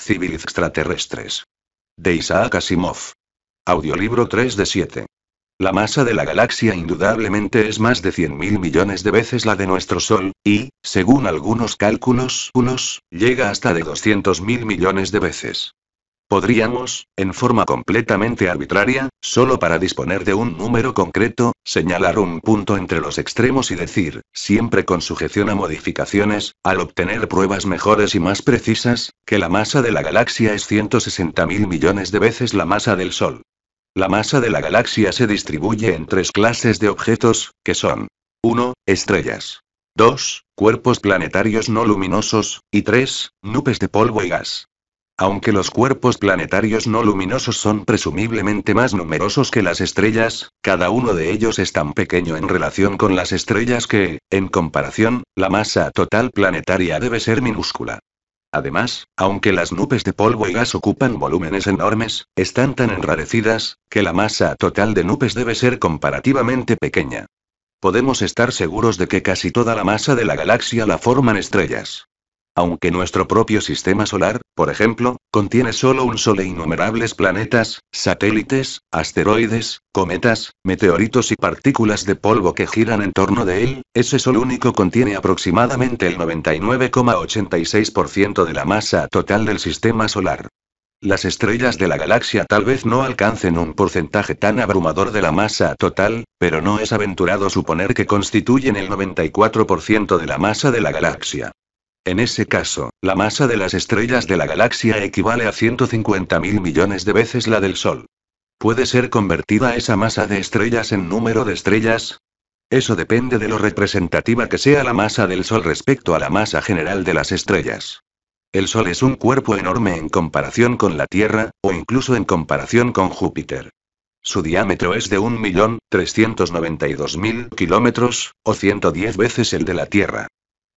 Civil extraterrestres. De Isaac Asimov. Audiolibro 3 de 7. La masa de la galaxia indudablemente es más de 100.000 millones de veces la de nuestro Sol, y, según algunos cálculos, unos, llega hasta de 200.000 millones de veces. Podríamos, en forma completamente arbitraria, solo para disponer de un número concreto, señalar un punto entre los extremos y decir, siempre con sujeción a modificaciones, al obtener pruebas mejores y más precisas, que la masa de la galaxia es 160.000 millones de veces la masa del Sol. La masa de la galaxia se distribuye en tres clases de objetos, que son 1. Estrellas. 2. Cuerpos planetarios no luminosos, y 3. Nubes de polvo y gas. Aunque los cuerpos planetarios no luminosos son presumiblemente más numerosos que las estrellas, cada uno de ellos es tan pequeño en relación con las estrellas que, en comparación, la masa total planetaria debe ser minúscula. Además, aunque las nubes de polvo y gas ocupan volúmenes enormes, están tan enrarecidas, que la masa total de nubes debe ser comparativamente pequeña. Podemos estar seguros de que casi toda la masa de la galaxia la forman estrellas. Aunque nuestro propio sistema solar, por ejemplo, contiene solo un sol e innumerables planetas, satélites, asteroides, cometas, meteoritos y partículas de polvo que giran en torno de él, ese sol único contiene aproximadamente el 99,86% de la masa total del sistema solar. Las estrellas de la galaxia tal vez no alcancen un porcentaje tan abrumador de la masa total, pero no es aventurado suponer que constituyen el 94% de la masa de la galaxia. En ese caso, la masa de las estrellas de la galaxia equivale a 150.000 millones de veces la del Sol. ¿Puede ser convertida esa masa de estrellas en número de estrellas? Eso depende de lo representativa que sea la masa del Sol respecto a la masa general de las estrellas. El Sol es un cuerpo enorme en comparación con la Tierra, o incluso en comparación con Júpiter. Su diámetro es de 1.392.000 kilómetros, o 110 veces el de la Tierra.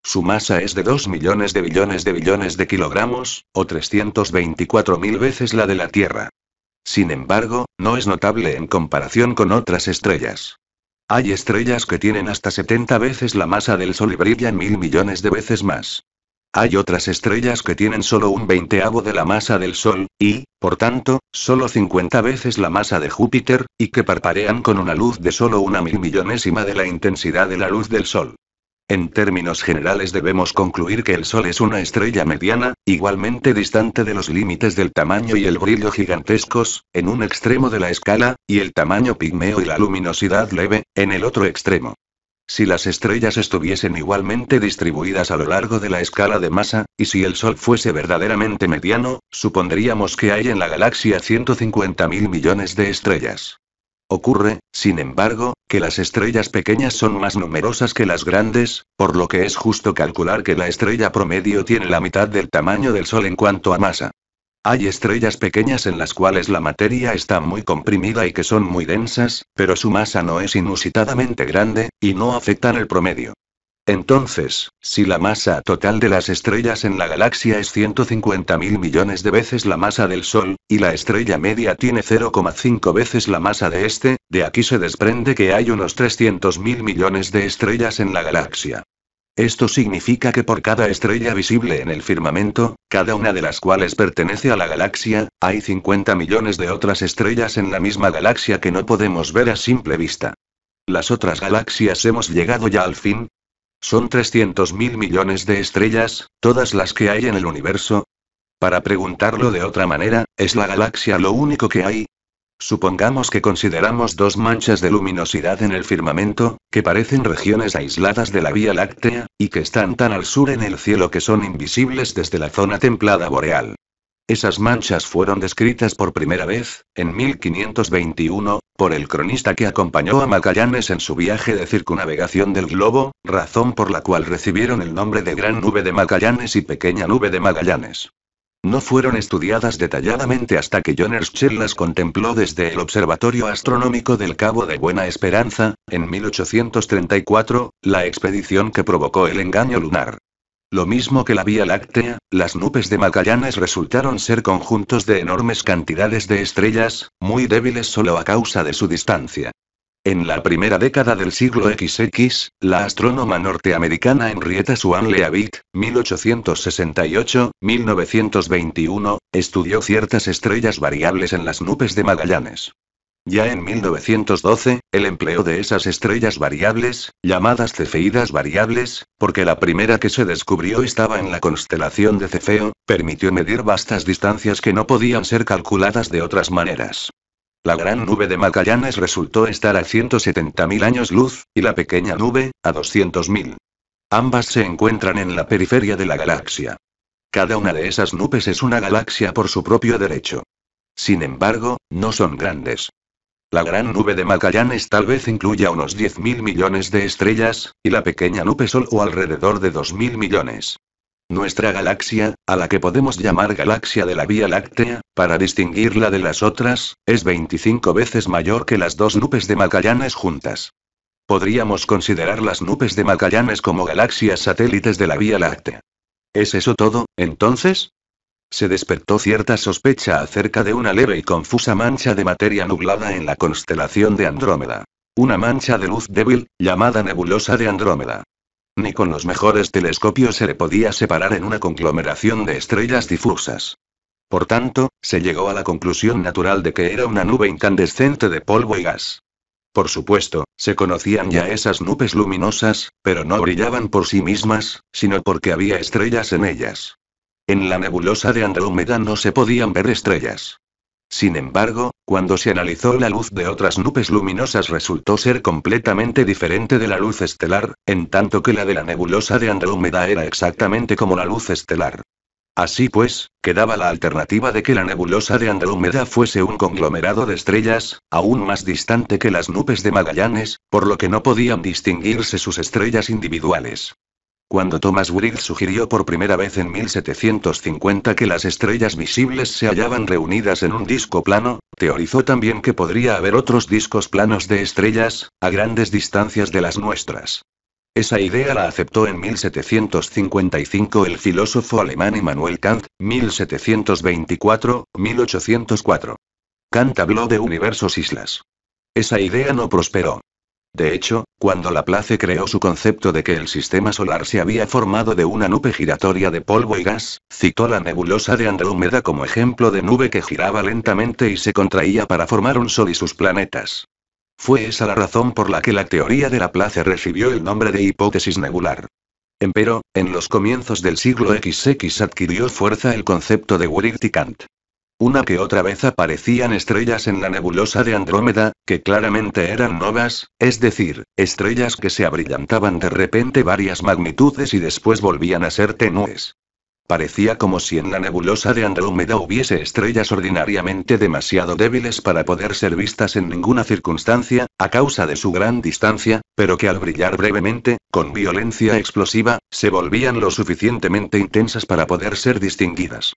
Su masa es de 2 millones de billones de billones de kilogramos, o 324 mil veces la de la Tierra. Sin embargo, no es notable en comparación con otras estrellas. Hay estrellas que tienen hasta 70 veces la masa del Sol y brillan mil millones de veces más. Hay otras estrellas que tienen solo un veinteavo de la masa del Sol, y, por tanto, solo 50 veces la masa de Júpiter, y que parparean con una luz de solo una mil millonésima de la intensidad de la luz del Sol. En términos generales debemos concluir que el Sol es una estrella mediana, igualmente distante de los límites del tamaño y el brillo gigantescos, en un extremo de la escala, y el tamaño pigmeo y la luminosidad leve, en el otro extremo. Si las estrellas estuviesen igualmente distribuidas a lo largo de la escala de masa, y si el Sol fuese verdaderamente mediano, supondríamos que hay en la galaxia 150.000 millones de estrellas. Ocurre, sin embargo, que las estrellas pequeñas son más numerosas que las grandes, por lo que es justo calcular que la estrella promedio tiene la mitad del tamaño del Sol en cuanto a masa. Hay estrellas pequeñas en las cuales la materia está muy comprimida y que son muy densas, pero su masa no es inusitadamente grande, y no afectan el promedio. Entonces, si la masa total de las estrellas en la galaxia es 150.000 millones de veces la masa del Sol, y la estrella media tiene 0,5 veces la masa de este, de aquí se desprende que hay unos 300.000 millones de estrellas en la galaxia. Esto significa que por cada estrella visible en el firmamento, cada una de las cuales pertenece a la galaxia, hay 50 millones de otras estrellas en la misma galaxia que no podemos ver a simple vista. Las otras galaxias hemos llegado ya al fin, ¿Son 300.000 mil millones de estrellas, todas las que hay en el universo? Para preguntarlo de otra manera, ¿es la galaxia lo único que hay? Supongamos que consideramos dos manchas de luminosidad en el firmamento, que parecen regiones aisladas de la Vía Láctea, y que están tan al sur en el cielo que son invisibles desde la zona templada boreal. Esas manchas fueron descritas por primera vez, en 1521, por el cronista que acompañó a Magallanes en su viaje de circunnavegación del globo, razón por la cual recibieron el nombre de Gran Nube de Magallanes y Pequeña Nube de Magallanes. No fueron estudiadas detalladamente hasta que John Herschel las contempló desde el Observatorio Astronómico del Cabo de Buena Esperanza, en 1834, la expedición que provocó el engaño lunar. Lo mismo que la Vía Láctea, las nubes de Magallanes resultaron ser conjuntos de enormes cantidades de estrellas, muy débiles solo a causa de su distancia. En la primera década del siglo XX, la astrónoma norteamericana Henrietta Swan Leavitt, 1868-1921, estudió ciertas estrellas variables en las nubes de Magallanes. Ya en 1912, el empleo de esas estrellas variables, llamadas cefeidas variables, porque la primera que se descubrió estaba en la constelación de Cefeo, permitió medir vastas distancias que no podían ser calculadas de otras maneras. La gran nube de Magallanes resultó estar a 170.000 años luz, y la pequeña nube, a 200.000. Ambas se encuentran en la periferia de la galaxia. Cada una de esas nubes es una galaxia por su propio derecho. Sin embargo, no son grandes. La gran nube de Magallanes tal vez incluya unos 10.000 millones de estrellas, y la pequeña nube Sol o alrededor de 2.000 millones. Nuestra galaxia, a la que podemos llamar galaxia de la Vía Láctea, para distinguirla de las otras, es 25 veces mayor que las dos nubes de Magallanes juntas. Podríamos considerar las nubes de Magallanes como galaxias satélites de la Vía Láctea. ¿Es eso todo, entonces? se despertó cierta sospecha acerca de una leve y confusa mancha de materia nublada en la constelación de Andrómeda. Una mancha de luz débil, llamada nebulosa de Andrómeda. Ni con los mejores telescopios se le podía separar en una conglomeración de estrellas difusas. Por tanto, se llegó a la conclusión natural de que era una nube incandescente de polvo y gas. Por supuesto, se conocían ya esas nubes luminosas, pero no brillaban por sí mismas, sino porque había estrellas en ellas. En la nebulosa de Andrómeda no se podían ver estrellas. Sin embargo, cuando se analizó la luz de otras nubes luminosas resultó ser completamente diferente de la luz estelar, en tanto que la de la nebulosa de Andrómeda era exactamente como la luz estelar. Así pues, quedaba la alternativa de que la nebulosa de Andrómeda fuese un conglomerado de estrellas, aún más distante que las nubes de Magallanes, por lo que no podían distinguirse sus estrellas individuales cuando Thomas Wright sugirió por primera vez en 1750 que las estrellas visibles se hallaban reunidas en un disco plano, teorizó también que podría haber otros discos planos de estrellas, a grandes distancias de las nuestras. Esa idea la aceptó en 1755 el filósofo alemán Immanuel Kant, 1724-1804. Kant habló de universos islas. Esa idea no prosperó. De hecho, cuando Laplace creó su concepto de que el sistema solar se había formado de una nube giratoria de polvo y gas, citó la nebulosa de Andrómeda como ejemplo de nube que giraba lentamente y se contraía para formar un sol y sus planetas. Fue esa la razón por la que la teoría de Laplace recibió el nombre de hipótesis nebular. Empero, en los comienzos del siglo XX adquirió fuerza el concepto de y una que otra vez aparecían estrellas en la nebulosa de Andrómeda, que claramente eran novas, es decir, estrellas que se abrillantaban de repente varias magnitudes y después volvían a ser tenues. Parecía como si en la nebulosa de Andrómeda hubiese estrellas ordinariamente demasiado débiles para poder ser vistas en ninguna circunstancia, a causa de su gran distancia, pero que al brillar brevemente, con violencia explosiva, se volvían lo suficientemente intensas para poder ser distinguidas.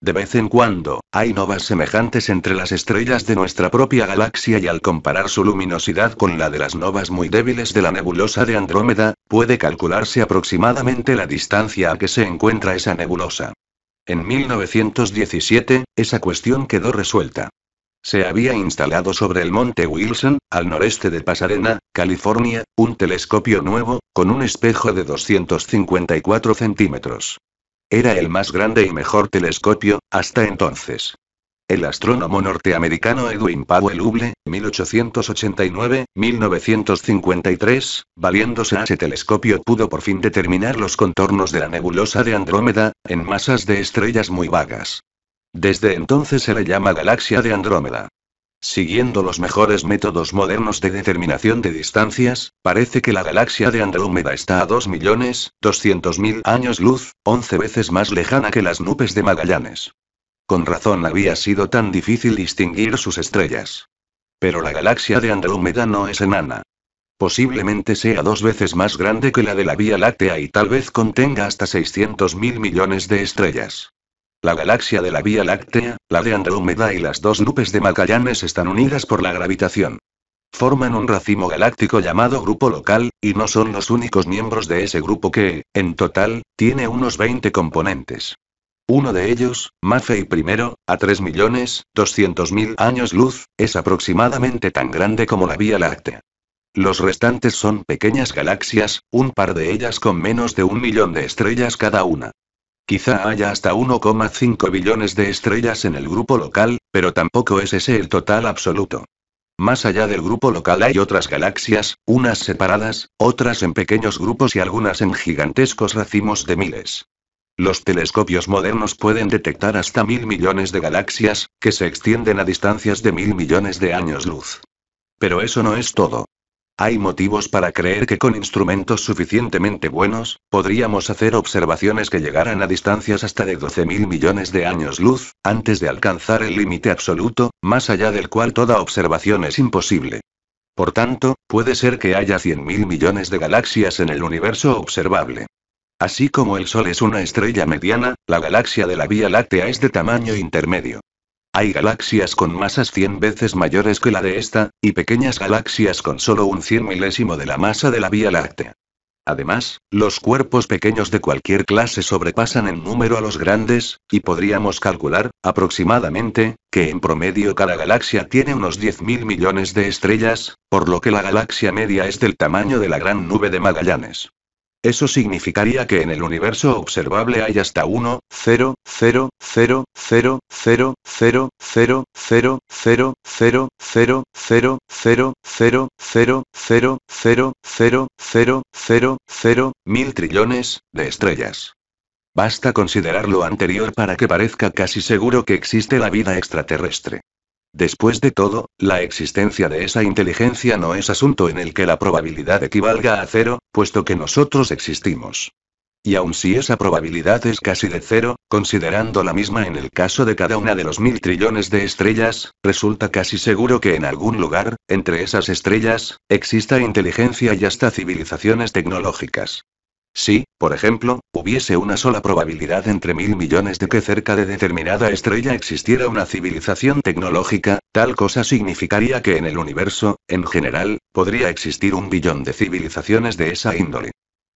De vez en cuando, hay novas semejantes entre las estrellas de nuestra propia galaxia y al comparar su luminosidad con la de las novas muy débiles de la nebulosa de Andrómeda, puede calcularse aproximadamente la distancia a que se encuentra esa nebulosa. En 1917, esa cuestión quedó resuelta. Se había instalado sobre el monte Wilson, al noreste de Pasadena, California, un telescopio nuevo, con un espejo de 254 centímetros. Era el más grande y mejor telescopio, hasta entonces. El astrónomo norteamericano Edwin Powell Hubble, 1889-1953, valiéndose a ese telescopio pudo por fin determinar los contornos de la nebulosa de Andrómeda, en masas de estrellas muy vagas. Desde entonces se le llama galaxia de Andrómeda. Siguiendo los mejores métodos modernos de determinación de distancias, parece que la galaxia de Andrómeda está a 2 millones, mil años luz, 11 veces más lejana que las nubes de Magallanes. Con razón había sido tan difícil distinguir sus estrellas. Pero la galaxia de Andrómeda no es enana. Posiblemente sea dos veces más grande que la de la Vía Láctea y tal vez contenga hasta 600.000 millones de estrellas. La galaxia de la Vía Láctea, la de Andrómeda y las dos nubes de Magallanes están unidas por la gravitación. Forman un racimo galáctico llamado Grupo Local, y no son los únicos miembros de ese grupo que, en total, tiene unos 20 componentes. Uno de ellos, Maffei I, a 3.200.000 años luz, es aproximadamente tan grande como la Vía Láctea. Los restantes son pequeñas galaxias, un par de ellas con menos de un millón de estrellas cada una. Quizá haya hasta 1,5 billones de estrellas en el grupo local, pero tampoco es ese el total absoluto. Más allá del grupo local hay otras galaxias, unas separadas, otras en pequeños grupos y algunas en gigantescos racimos de miles. Los telescopios modernos pueden detectar hasta mil millones de galaxias, que se extienden a distancias de mil millones de años luz. Pero eso no es todo. Hay motivos para creer que con instrumentos suficientemente buenos, podríamos hacer observaciones que llegaran a distancias hasta de 12.000 millones de años luz, antes de alcanzar el límite absoluto, más allá del cual toda observación es imposible. Por tanto, puede ser que haya 100.000 millones de galaxias en el universo observable. Así como el Sol es una estrella mediana, la galaxia de la Vía Láctea es de tamaño intermedio. Hay galaxias con masas 100 veces mayores que la de esta, y pequeñas galaxias con solo un 100 milésimo de la masa de la Vía Láctea. Además, los cuerpos pequeños de cualquier clase sobrepasan en número a los grandes, y podríamos calcular, aproximadamente, que en promedio cada galaxia tiene unos 10.000 millones de estrellas, por lo que la galaxia media es del tamaño de la gran nube de Magallanes. Eso significaría que en el universo observable hay hasta 1, 0, 0, 0, 0, 0, 0, 0, 0, 0, 0, 0, 0, 0, 0, 0, 0, 0, 0, mil trillones, de estrellas. Basta considerar lo anterior para que parezca casi seguro que existe la vida extraterrestre. Después de todo, la existencia de esa inteligencia no es asunto en el que la probabilidad equivalga a cero, puesto que nosotros existimos. Y aun si esa probabilidad es casi de cero, considerando la misma en el caso de cada una de los mil trillones de estrellas, resulta casi seguro que en algún lugar, entre esas estrellas, exista inteligencia y hasta civilizaciones tecnológicas. Si, por ejemplo, hubiese una sola probabilidad entre mil millones de que cerca de determinada estrella existiera una civilización tecnológica, tal cosa significaría que en el universo, en general, podría existir un billón de civilizaciones de esa índole.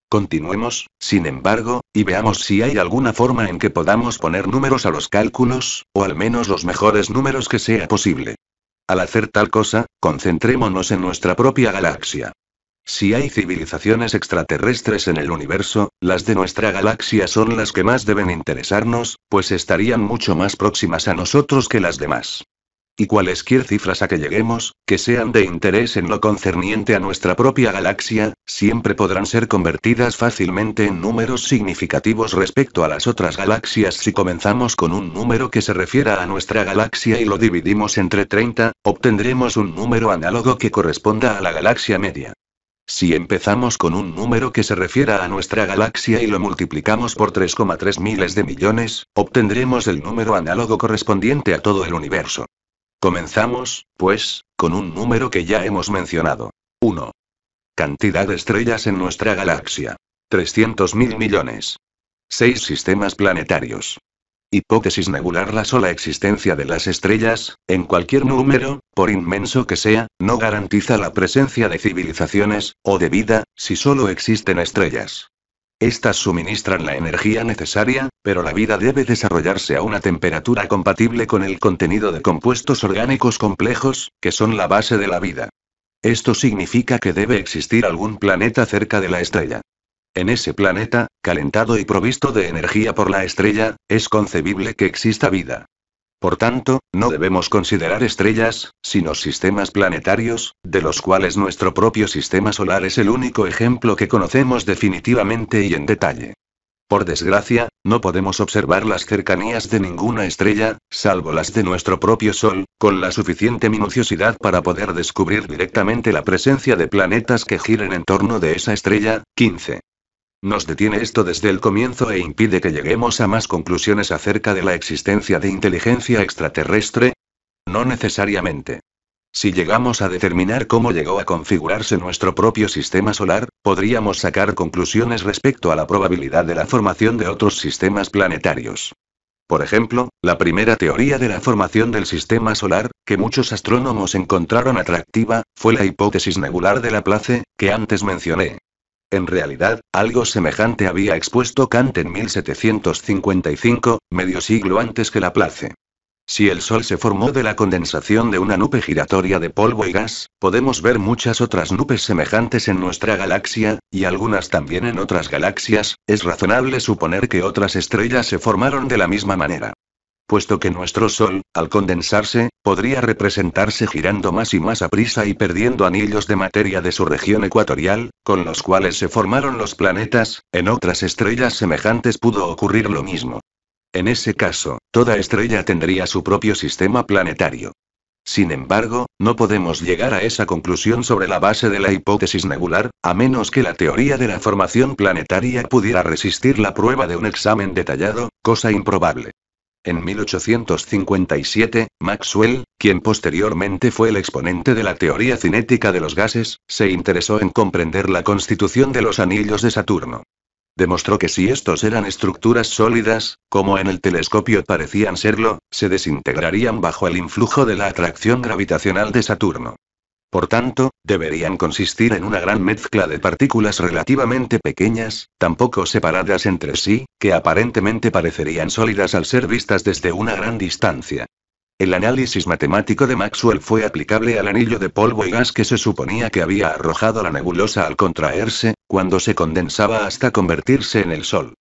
Continuemos, sin embargo, y veamos si hay alguna forma en que podamos poner números a los cálculos, o al menos los mejores números que sea posible. Al hacer tal cosa, concentrémonos en nuestra propia galaxia. Si hay civilizaciones extraterrestres en el universo, las de nuestra galaxia son las que más deben interesarnos, pues estarían mucho más próximas a nosotros que las demás. Y cualesquier cifras a que lleguemos, que sean de interés en lo concerniente a nuestra propia galaxia, siempre podrán ser convertidas fácilmente en números significativos respecto a las otras galaxias si comenzamos con un número que se refiera a nuestra galaxia y lo dividimos entre 30, obtendremos un número análogo que corresponda a la galaxia media. Si empezamos con un número que se refiera a nuestra galaxia y lo multiplicamos por 3,3 miles de millones, obtendremos el número análogo correspondiente a todo el universo. Comenzamos, pues, con un número que ya hemos mencionado. 1. Cantidad de estrellas en nuestra galaxia. 300 mil millones. 6 sistemas planetarios hipótesis nebular la sola existencia de las estrellas, en cualquier número, por inmenso que sea, no garantiza la presencia de civilizaciones, o de vida, si solo existen estrellas. Estas suministran la energía necesaria, pero la vida debe desarrollarse a una temperatura compatible con el contenido de compuestos orgánicos complejos, que son la base de la vida. Esto significa que debe existir algún planeta cerca de la estrella. En ese planeta, calentado y provisto de energía por la estrella, es concebible que exista vida. Por tanto, no debemos considerar estrellas, sino sistemas planetarios, de los cuales nuestro propio sistema solar es el único ejemplo que conocemos definitivamente y en detalle. Por desgracia, no podemos observar las cercanías de ninguna estrella, salvo las de nuestro propio Sol, con la suficiente minuciosidad para poder descubrir directamente la presencia de planetas que giren en torno de esa estrella. 15. Nos detiene esto desde el comienzo e impide que lleguemos a más conclusiones acerca de la existencia de inteligencia extraterrestre? No necesariamente. Si llegamos a determinar cómo llegó a configurarse nuestro propio sistema solar, podríamos sacar conclusiones respecto a la probabilidad de la formación de otros sistemas planetarios. Por ejemplo, la primera teoría de la formación del sistema solar, que muchos astrónomos encontraron atractiva, fue la hipótesis nebular de Laplace, que antes mencioné. En realidad, algo semejante había expuesto Kant en 1755, medio siglo antes que la place. Si el Sol se formó de la condensación de una nube giratoria de polvo y gas, podemos ver muchas otras nubes semejantes en nuestra galaxia, y algunas también en otras galaxias, es razonable suponer que otras estrellas se formaron de la misma manera puesto que nuestro Sol, al condensarse, podría representarse girando más y más a prisa y perdiendo anillos de materia de su región ecuatorial, con los cuales se formaron los planetas, en otras estrellas semejantes pudo ocurrir lo mismo. En ese caso, toda estrella tendría su propio sistema planetario. Sin embargo, no podemos llegar a esa conclusión sobre la base de la hipótesis nebular, a menos que la teoría de la formación planetaria pudiera resistir la prueba de un examen detallado, cosa improbable. En 1857, Maxwell, quien posteriormente fue el exponente de la teoría cinética de los gases, se interesó en comprender la constitución de los anillos de Saturno. Demostró que si estos eran estructuras sólidas, como en el telescopio parecían serlo, se desintegrarían bajo el influjo de la atracción gravitacional de Saturno. Por tanto, deberían consistir en una gran mezcla de partículas relativamente pequeñas, tampoco separadas entre sí, que aparentemente parecerían sólidas al ser vistas desde una gran distancia. El análisis matemático de Maxwell fue aplicable al anillo de polvo y gas que se suponía que había arrojado la nebulosa al contraerse, cuando se condensaba hasta convertirse en el Sol.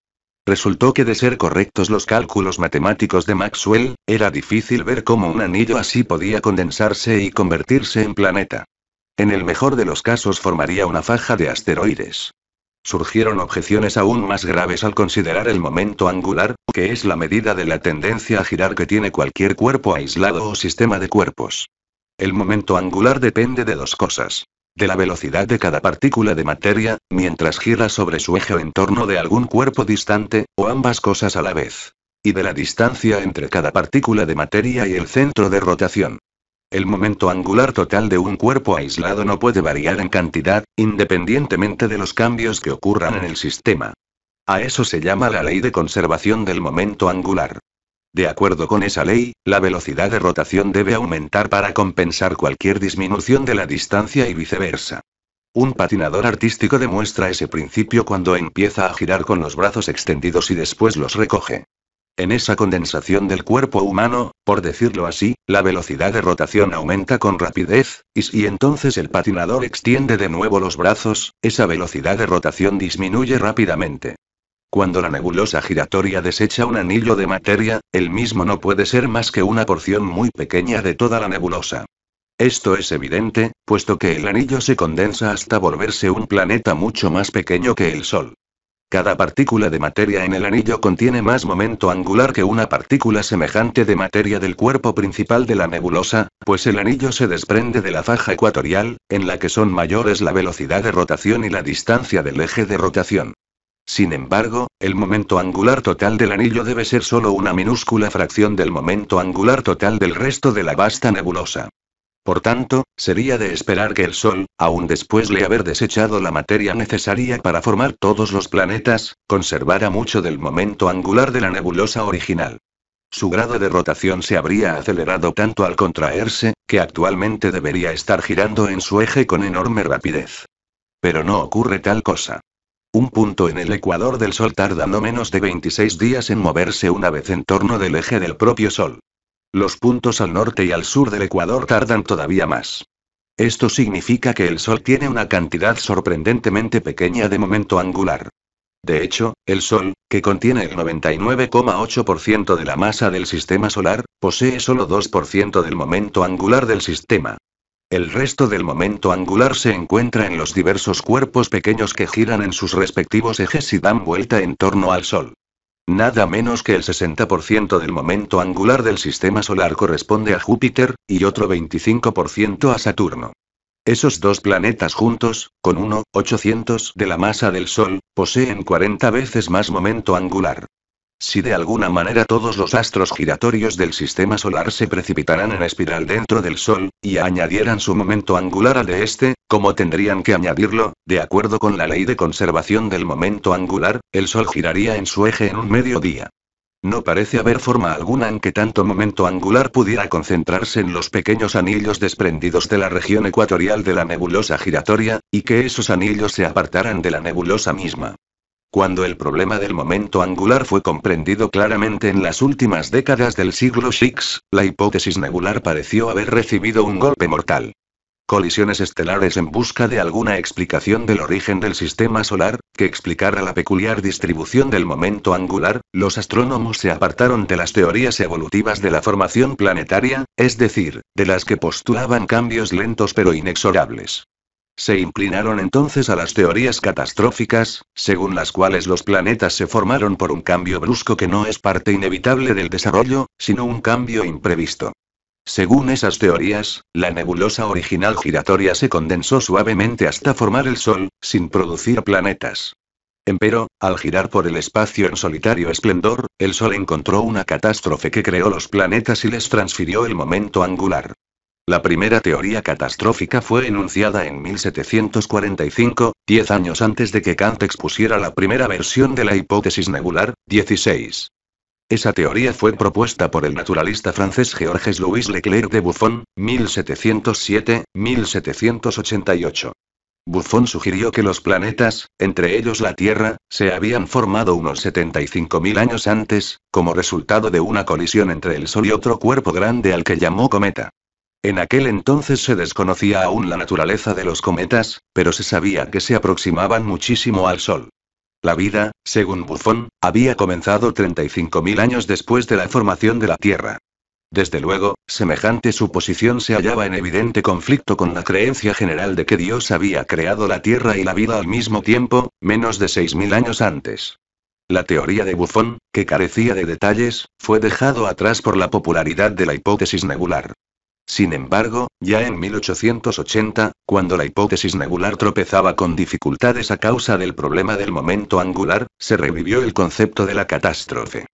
Resultó que de ser correctos los cálculos matemáticos de Maxwell, era difícil ver cómo un anillo así podía condensarse y convertirse en planeta. En el mejor de los casos formaría una faja de asteroides. Surgieron objeciones aún más graves al considerar el momento angular, que es la medida de la tendencia a girar que tiene cualquier cuerpo aislado o sistema de cuerpos. El momento angular depende de dos cosas de la velocidad de cada partícula de materia, mientras gira sobre su eje o en torno de algún cuerpo distante, o ambas cosas a la vez, y de la distancia entre cada partícula de materia y el centro de rotación. El momento angular total de un cuerpo aislado no puede variar en cantidad, independientemente de los cambios que ocurran en el sistema. A eso se llama la ley de conservación del momento angular. De acuerdo con esa ley, la velocidad de rotación debe aumentar para compensar cualquier disminución de la distancia y viceversa. Un patinador artístico demuestra ese principio cuando empieza a girar con los brazos extendidos y después los recoge. En esa condensación del cuerpo humano, por decirlo así, la velocidad de rotación aumenta con rapidez, y si entonces el patinador extiende de nuevo los brazos, esa velocidad de rotación disminuye rápidamente. Cuando la nebulosa giratoria desecha un anillo de materia, el mismo no puede ser más que una porción muy pequeña de toda la nebulosa. Esto es evidente, puesto que el anillo se condensa hasta volverse un planeta mucho más pequeño que el Sol. Cada partícula de materia en el anillo contiene más momento angular que una partícula semejante de materia del cuerpo principal de la nebulosa, pues el anillo se desprende de la faja ecuatorial, en la que son mayores la velocidad de rotación y la distancia del eje de rotación. Sin embargo, el momento angular total del anillo debe ser solo una minúscula fracción del momento angular total del resto de la vasta nebulosa. Por tanto, sería de esperar que el Sol, aun después de haber desechado la materia necesaria para formar todos los planetas, conservara mucho del momento angular de la nebulosa original. Su grado de rotación se habría acelerado tanto al contraerse, que actualmente debería estar girando en su eje con enorme rapidez. Pero no ocurre tal cosa. Un punto en el ecuador del Sol tarda no menos de 26 días en moverse una vez en torno del eje del propio Sol. Los puntos al norte y al sur del ecuador tardan todavía más. Esto significa que el Sol tiene una cantidad sorprendentemente pequeña de momento angular. De hecho, el Sol, que contiene el 99,8% de la masa del sistema solar, posee solo 2% del momento angular del sistema. El resto del momento angular se encuentra en los diversos cuerpos pequeños que giran en sus respectivos ejes y dan vuelta en torno al Sol. Nada menos que el 60% del momento angular del sistema solar corresponde a Júpiter, y otro 25% a Saturno. Esos dos planetas juntos, con 1,800 de la masa del Sol, poseen 40 veces más momento angular. Si de alguna manera todos los astros giratorios del sistema solar se precipitaran en espiral dentro del Sol, y añadieran su momento angular al de este, como tendrían que añadirlo, de acuerdo con la ley de conservación del momento angular, el Sol giraría en su eje en un mediodía. No parece haber forma alguna en que tanto momento angular pudiera concentrarse en los pequeños anillos desprendidos de la región ecuatorial de la nebulosa giratoria, y que esos anillos se apartaran de la nebulosa misma. Cuando el problema del momento angular fue comprendido claramente en las últimas décadas del siglo VI, la hipótesis nebular pareció haber recibido un golpe mortal. Colisiones estelares en busca de alguna explicación del origen del sistema solar, que explicara la peculiar distribución del momento angular, los astrónomos se apartaron de las teorías evolutivas de la formación planetaria, es decir, de las que postulaban cambios lentos pero inexorables. Se inclinaron entonces a las teorías catastróficas, según las cuales los planetas se formaron por un cambio brusco que no es parte inevitable del desarrollo, sino un cambio imprevisto. Según esas teorías, la nebulosa original giratoria se condensó suavemente hasta formar el Sol, sin producir planetas. Empero, al girar por el espacio en solitario esplendor, el Sol encontró una catástrofe que creó los planetas y les transfirió el momento angular. La primera teoría catastrófica fue enunciada en 1745, 10 años antes de que Kant expusiera la primera versión de la hipótesis nebular, 16. Esa teoría fue propuesta por el naturalista francés Georges Louis Leclerc de Buffon, 1707-1788. Buffon sugirió que los planetas, entre ellos la Tierra, se habían formado unos 75.000 años antes, como resultado de una colisión entre el Sol y otro cuerpo grande al que llamó cometa. En aquel entonces se desconocía aún la naturaleza de los cometas, pero se sabía que se aproximaban muchísimo al Sol. La vida, según Buffon, había comenzado 35.000 años después de la formación de la Tierra. Desde luego, semejante suposición se hallaba en evidente conflicto con la creencia general de que Dios había creado la Tierra y la vida al mismo tiempo, menos de 6.000 años antes. La teoría de Buffon, que carecía de detalles, fue dejado atrás por la popularidad de la hipótesis nebular. Sin embargo, ya en 1880, cuando la hipótesis nebular tropezaba con dificultades a causa del problema del momento angular, se revivió el concepto de la catástrofe.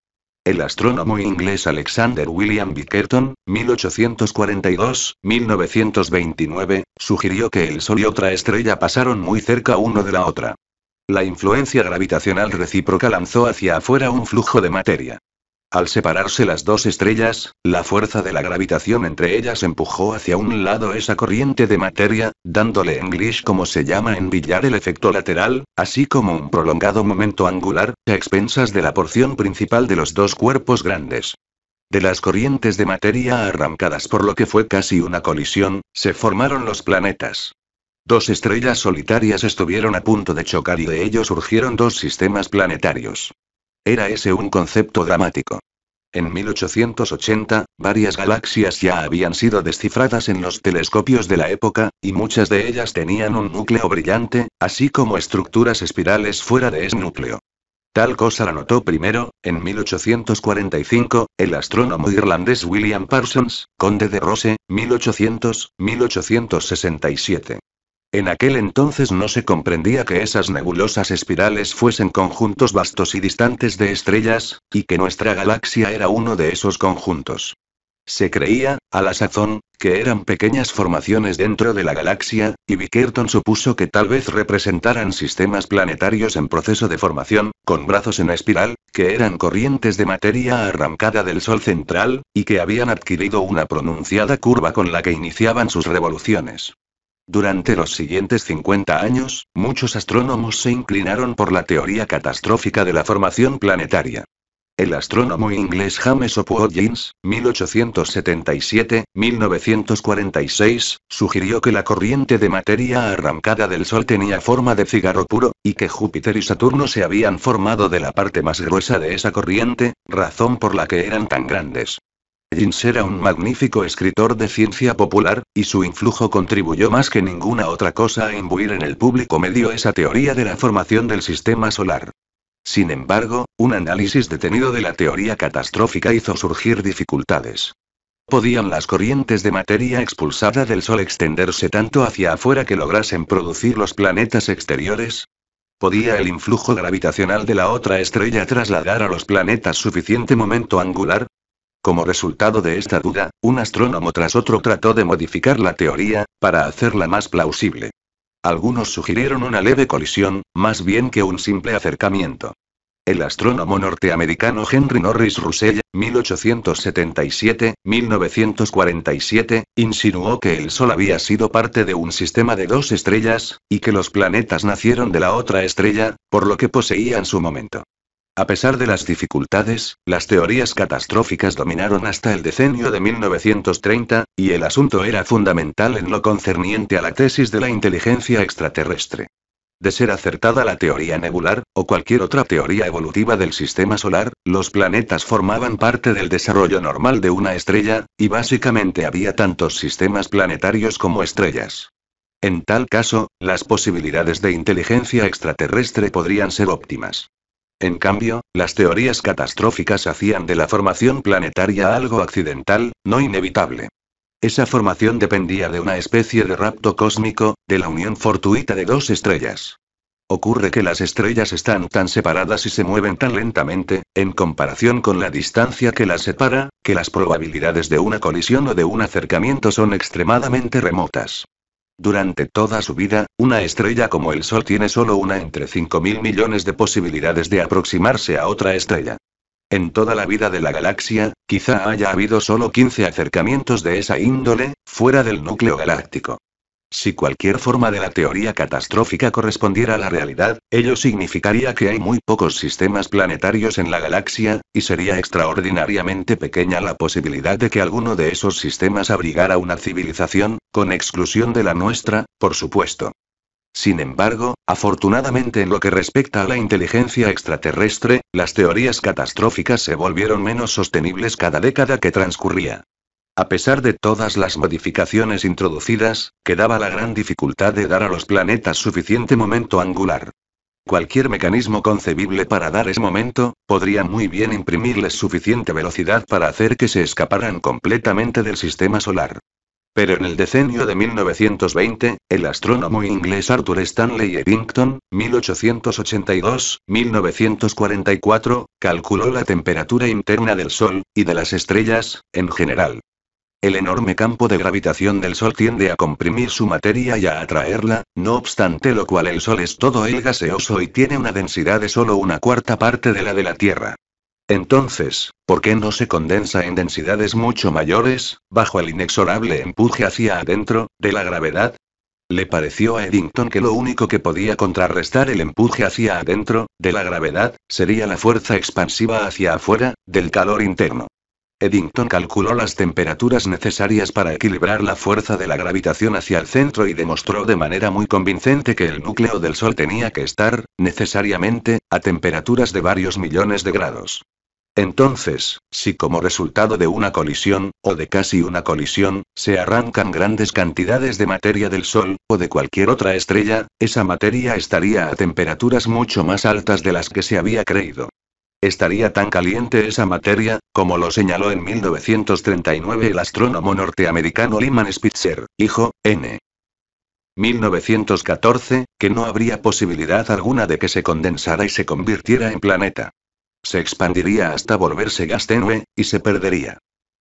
El astrónomo inglés Alexander William Bickerton, 1842-1929, sugirió que el Sol y otra estrella pasaron muy cerca uno de la otra. La influencia gravitacional recíproca lanzó hacia afuera un flujo de materia. Al separarse las dos estrellas, la fuerza de la gravitación entre ellas empujó hacia un lado esa corriente de materia, dándole en Glish como se llama en billar el efecto lateral, así como un prolongado momento angular, a expensas de la porción principal de los dos cuerpos grandes. De las corrientes de materia arrancadas por lo que fue casi una colisión, se formaron los planetas. Dos estrellas solitarias estuvieron a punto de chocar y de ello surgieron dos sistemas planetarios. Era ese un concepto dramático. En 1880, varias galaxias ya habían sido descifradas en los telescopios de la época, y muchas de ellas tenían un núcleo brillante, así como estructuras espirales fuera de ese núcleo. Tal cosa la notó primero, en 1845, el astrónomo irlandés William Parsons, conde de Rose, 1800-1867. En aquel entonces no se comprendía que esas nebulosas espirales fuesen conjuntos vastos y distantes de estrellas, y que nuestra galaxia era uno de esos conjuntos. Se creía, a la sazón, que eran pequeñas formaciones dentro de la galaxia, y Bickerton supuso que tal vez representaran sistemas planetarios en proceso de formación, con brazos en espiral, que eran corrientes de materia arrancada del Sol central, y que habían adquirido una pronunciada curva con la que iniciaban sus revoluciones. Durante los siguientes 50 años, muchos astrónomos se inclinaron por la teoría catastrófica de la formación planetaria. El astrónomo inglés James O'Poggins, 1877-1946, sugirió que la corriente de materia arrancada del Sol tenía forma de cigarro puro, y que Júpiter y Saturno se habían formado de la parte más gruesa de esa corriente, razón por la que eran tan grandes. Jeans era un magnífico escritor de ciencia popular, y su influjo contribuyó más que ninguna otra cosa a imbuir en el público medio esa teoría de la formación del sistema solar. Sin embargo, un análisis detenido de la teoría catastrófica hizo surgir dificultades. ¿Podían las corrientes de materia expulsada del Sol extenderse tanto hacia afuera que lograsen producir los planetas exteriores? ¿Podía el influjo gravitacional de la otra estrella trasladar a los planetas suficiente momento angular? Como resultado de esta duda, un astrónomo tras otro trató de modificar la teoría, para hacerla más plausible. Algunos sugirieron una leve colisión, más bien que un simple acercamiento. El astrónomo norteamericano Henry Norris Russell, 1877-1947, insinuó que el Sol había sido parte de un sistema de dos estrellas, y que los planetas nacieron de la otra estrella, por lo que poseían su momento. A pesar de las dificultades, las teorías catastróficas dominaron hasta el decenio de 1930, y el asunto era fundamental en lo concerniente a la tesis de la inteligencia extraterrestre. De ser acertada la teoría nebular, o cualquier otra teoría evolutiva del sistema solar, los planetas formaban parte del desarrollo normal de una estrella, y básicamente había tantos sistemas planetarios como estrellas. En tal caso, las posibilidades de inteligencia extraterrestre podrían ser óptimas. En cambio, las teorías catastróficas hacían de la formación planetaria algo accidental, no inevitable. Esa formación dependía de una especie de rapto cósmico, de la unión fortuita de dos estrellas. Ocurre que las estrellas están tan separadas y se mueven tan lentamente, en comparación con la distancia que las separa, que las probabilidades de una colisión o de un acercamiento son extremadamente remotas. Durante toda su vida, una estrella como el Sol tiene solo una entre 5.000 millones de posibilidades de aproximarse a otra estrella. En toda la vida de la galaxia, quizá haya habido solo 15 acercamientos de esa índole, fuera del núcleo galáctico. Si cualquier forma de la teoría catastrófica correspondiera a la realidad, ello significaría que hay muy pocos sistemas planetarios en la galaxia, y sería extraordinariamente pequeña la posibilidad de que alguno de esos sistemas abrigara una civilización, con exclusión de la nuestra, por supuesto. Sin embargo, afortunadamente en lo que respecta a la inteligencia extraterrestre, las teorías catastróficas se volvieron menos sostenibles cada década que transcurría. A pesar de todas las modificaciones introducidas, quedaba la gran dificultad de dar a los planetas suficiente momento angular. Cualquier mecanismo concebible para dar ese momento, podría muy bien imprimirles suficiente velocidad para hacer que se escaparan completamente del sistema solar. Pero en el decenio de 1920, el astrónomo inglés Arthur Stanley Eddington, 1882-1944, calculó la temperatura interna del Sol, y de las estrellas, en general. El enorme campo de gravitación del Sol tiende a comprimir su materia y a atraerla, no obstante lo cual el Sol es todo el gaseoso y tiene una densidad de solo una cuarta parte de la de la Tierra. Entonces, ¿por qué no se condensa en densidades mucho mayores, bajo el inexorable empuje hacia adentro, de la gravedad? Le pareció a Eddington que lo único que podía contrarrestar el empuje hacia adentro, de la gravedad, sería la fuerza expansiva hacia afuera, del calor interno. Eddington calculó las temperaturas necesarias para equilibrar la fuerza de la gravitación hacia el centro y demostró de manera muy convincente que el núcleo del Sol tenía que estar, necesariamente, a temperaturas de varios millones de grados. Entonces, si como resultado de una colisión, o de casi una colisión, se arrancan grandes cantidades de materia del Sol, o de cualquier otra estrella, esa materia estaría a temperaturas mucho más altas de las que se había creído. Estaría tan caliente esa materia, como lo señaló en 1939 el astrónomo norteamericano Lyman Spitzer, hijo, N. 1914, que no habría posibilidad alguna de que se condensara y se convirtiera en planeta. Se expandiría hasta volverse gas tenue, y se perdería.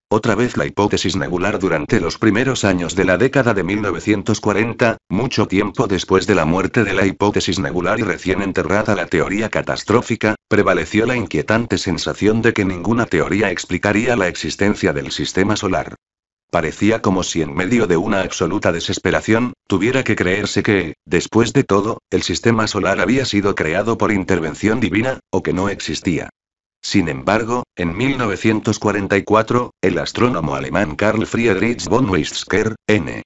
Otra vez la hipótesis nebular durante los primeros años de la década de 1940, mucho tiempo después de la muerte de la hipótesis nebular y recién enterrada la teoría catastrófica, prevaleció la inquietante sensación de que ninguna teoría explicaría la existencia del sistema solar. Parecía como si en medio de una absoluta desesperación, tuviera que creerse que, después de todo, el sistema solar había sido creado por intervención divina, o que no existía. Sin embargo, en 1944, el astrónomo alemán Carl Friedrich von Weizsäcker, N.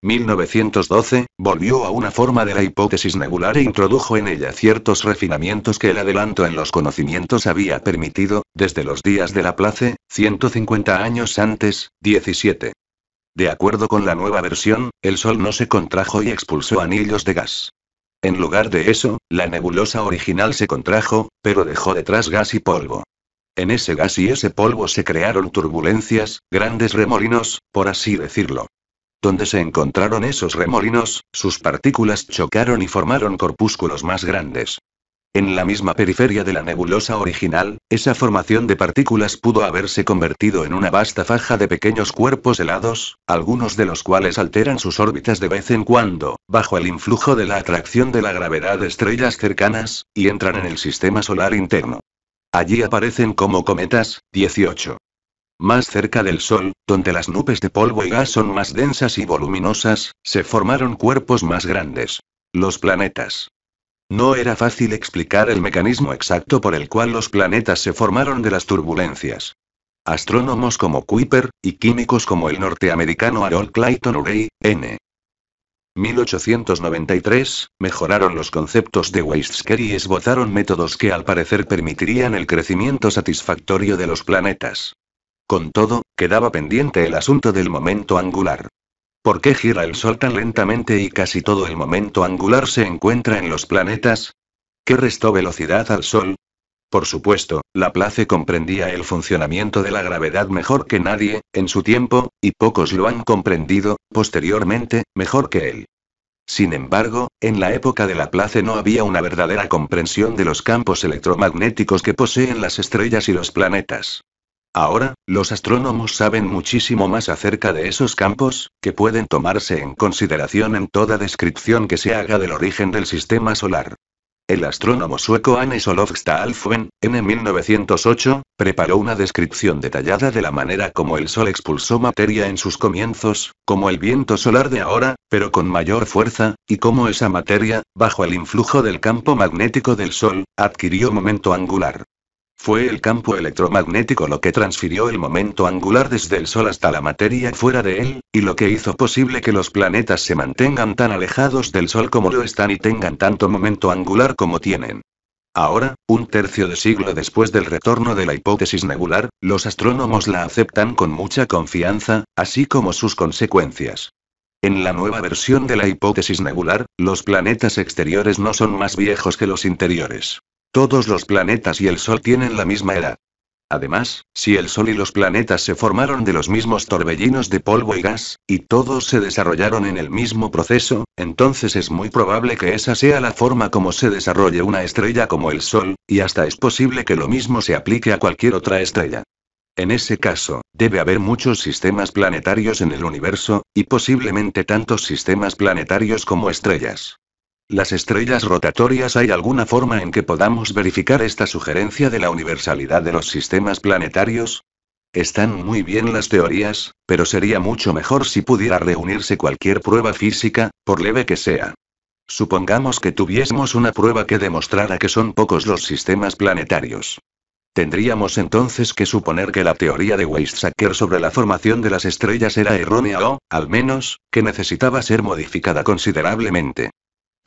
1912, volvió a una forma de la hipótesis nebular e introdujo en ella ciertos refinamientos que el adelanto en los conocimientos había permitido, desde los días de la Place, 150 años antes, 17. De acuerdo con la nueva versión, el Sol no se contrajo y expulsó anillos de gas. En lugar de eso, la nebulosa original se contrajo, pero dejó detrás gas y polvo. En ese gas y ese polvo se crearon turbulencias, grandes remolinos, por así decirlo. Donde se encontraron esos remolinos, sus partículas chocaron y formaron corpúsculos más grandes. En la misma periferia de la nebulosa original, esa formación de partículas pudo haberse convertido en una vasta faja de pequeños cuerpos helados, algunos de los cuales alteran sus órbitas de vez en cuando, bajo el influjo de la atracción de la gravedad de estrellas cercanas, y entran en el sistema solar interno. Allí aparecen como cometas, 18. Más cerca del Sol, donde las nubes de polvo y gas son más densas y voluminosas, se formaron cuerpos más grandes. Los planetas. No era fácil explicar el mecanismo exacto por el cual los planetas se formaron de las turbulencias. Astrónomos como Kuiper, y químicos como el norteamericano Harold Clayton Urey, N. 1893, mejoraron los conceptos de Weizsäcker y esbozaron métodos que al parecer permitirían el crecimiento satisfactorio de los planetas. Con todo, quedaba pendiente el asunto del momento angular. ¿Por qué gira el Sol tan lentamente y casi todo el momento angular se encuentra en los planetas? ¿Qué restó velocidad al Sol? Por supuesto, Laplace comprendía el funcionamiento de la gravedad mejor que nadie, en su tiempo, y pocos lo han comprendido, posteriormente, mejor que él. Sin embargo, en la época de Laplace no había una verdadera comprensión de los campos electromagnéticos que poseen las estrellas y los planetas. Ahora, los astrónomos saben muchísimo más acerca de esos campos, que pueden tomarse en consideración en toda descripción que se haga del origen del sistema solar. El astrónomo sueco Anne Olof en 1908, preparó una descripción detallada de la manera como el Sol expulsó materia en sus comienzos, como el viento solar de ahora, pero con mayor fuerza, y cómo esa materia, bajo el influjo del campo magnético del Sol, adquirió momento angular. Fue el campo electromagnético lo que transfirió el momento angular desde el Sol hasta la materia fuera de él, y lo que hizo posible que los planetas se mantengan tan alejados del Sol como lo están y tengan tanto momento angular como tienen. Ahora, un tercio de siglo después del retorno de la hipótesis nebular, los astrónomos la aceptan con mucha confianza, así como sus consecuencias. En la nueva versión de la hipótesis nebular, los planetas exteriores no son más viejos que los interiores. Todos los planetas y el Sol tienen la misma era. Además, si el Sol y los planetas se formaron de los mismos torbellinos de polvo y gas, y todos se desarrollaron en el mismo proceso, entonces es muy probable que esa sea la forma como se desarrolle una estrella como el Sol, y hasta es posible que lo mismo se aplique a cualquier otra estrella. En ese caso, debe haber muchos sistemas planetarios en el universo, y posiblemente tantos sistemas planetarios como estrellas. Las estrellas rotatorias hay alguna forma en que podamos verificar esta sugerencia de la universalidad de los sistemas planetarios? Están muy bien las teorías, pero sería mucho mejor si pudiera reunirse cualquier prueba física, por leve que sea. Supongamos que tuviésemos una prueba que demostrara que son pocos los sistemas planetarios. Tendríamos entonces que suponer que la teoría de Weissacker sobre la formación de las estrellas era errónea o, al menos, que necesitaba ser modificada considerablemente.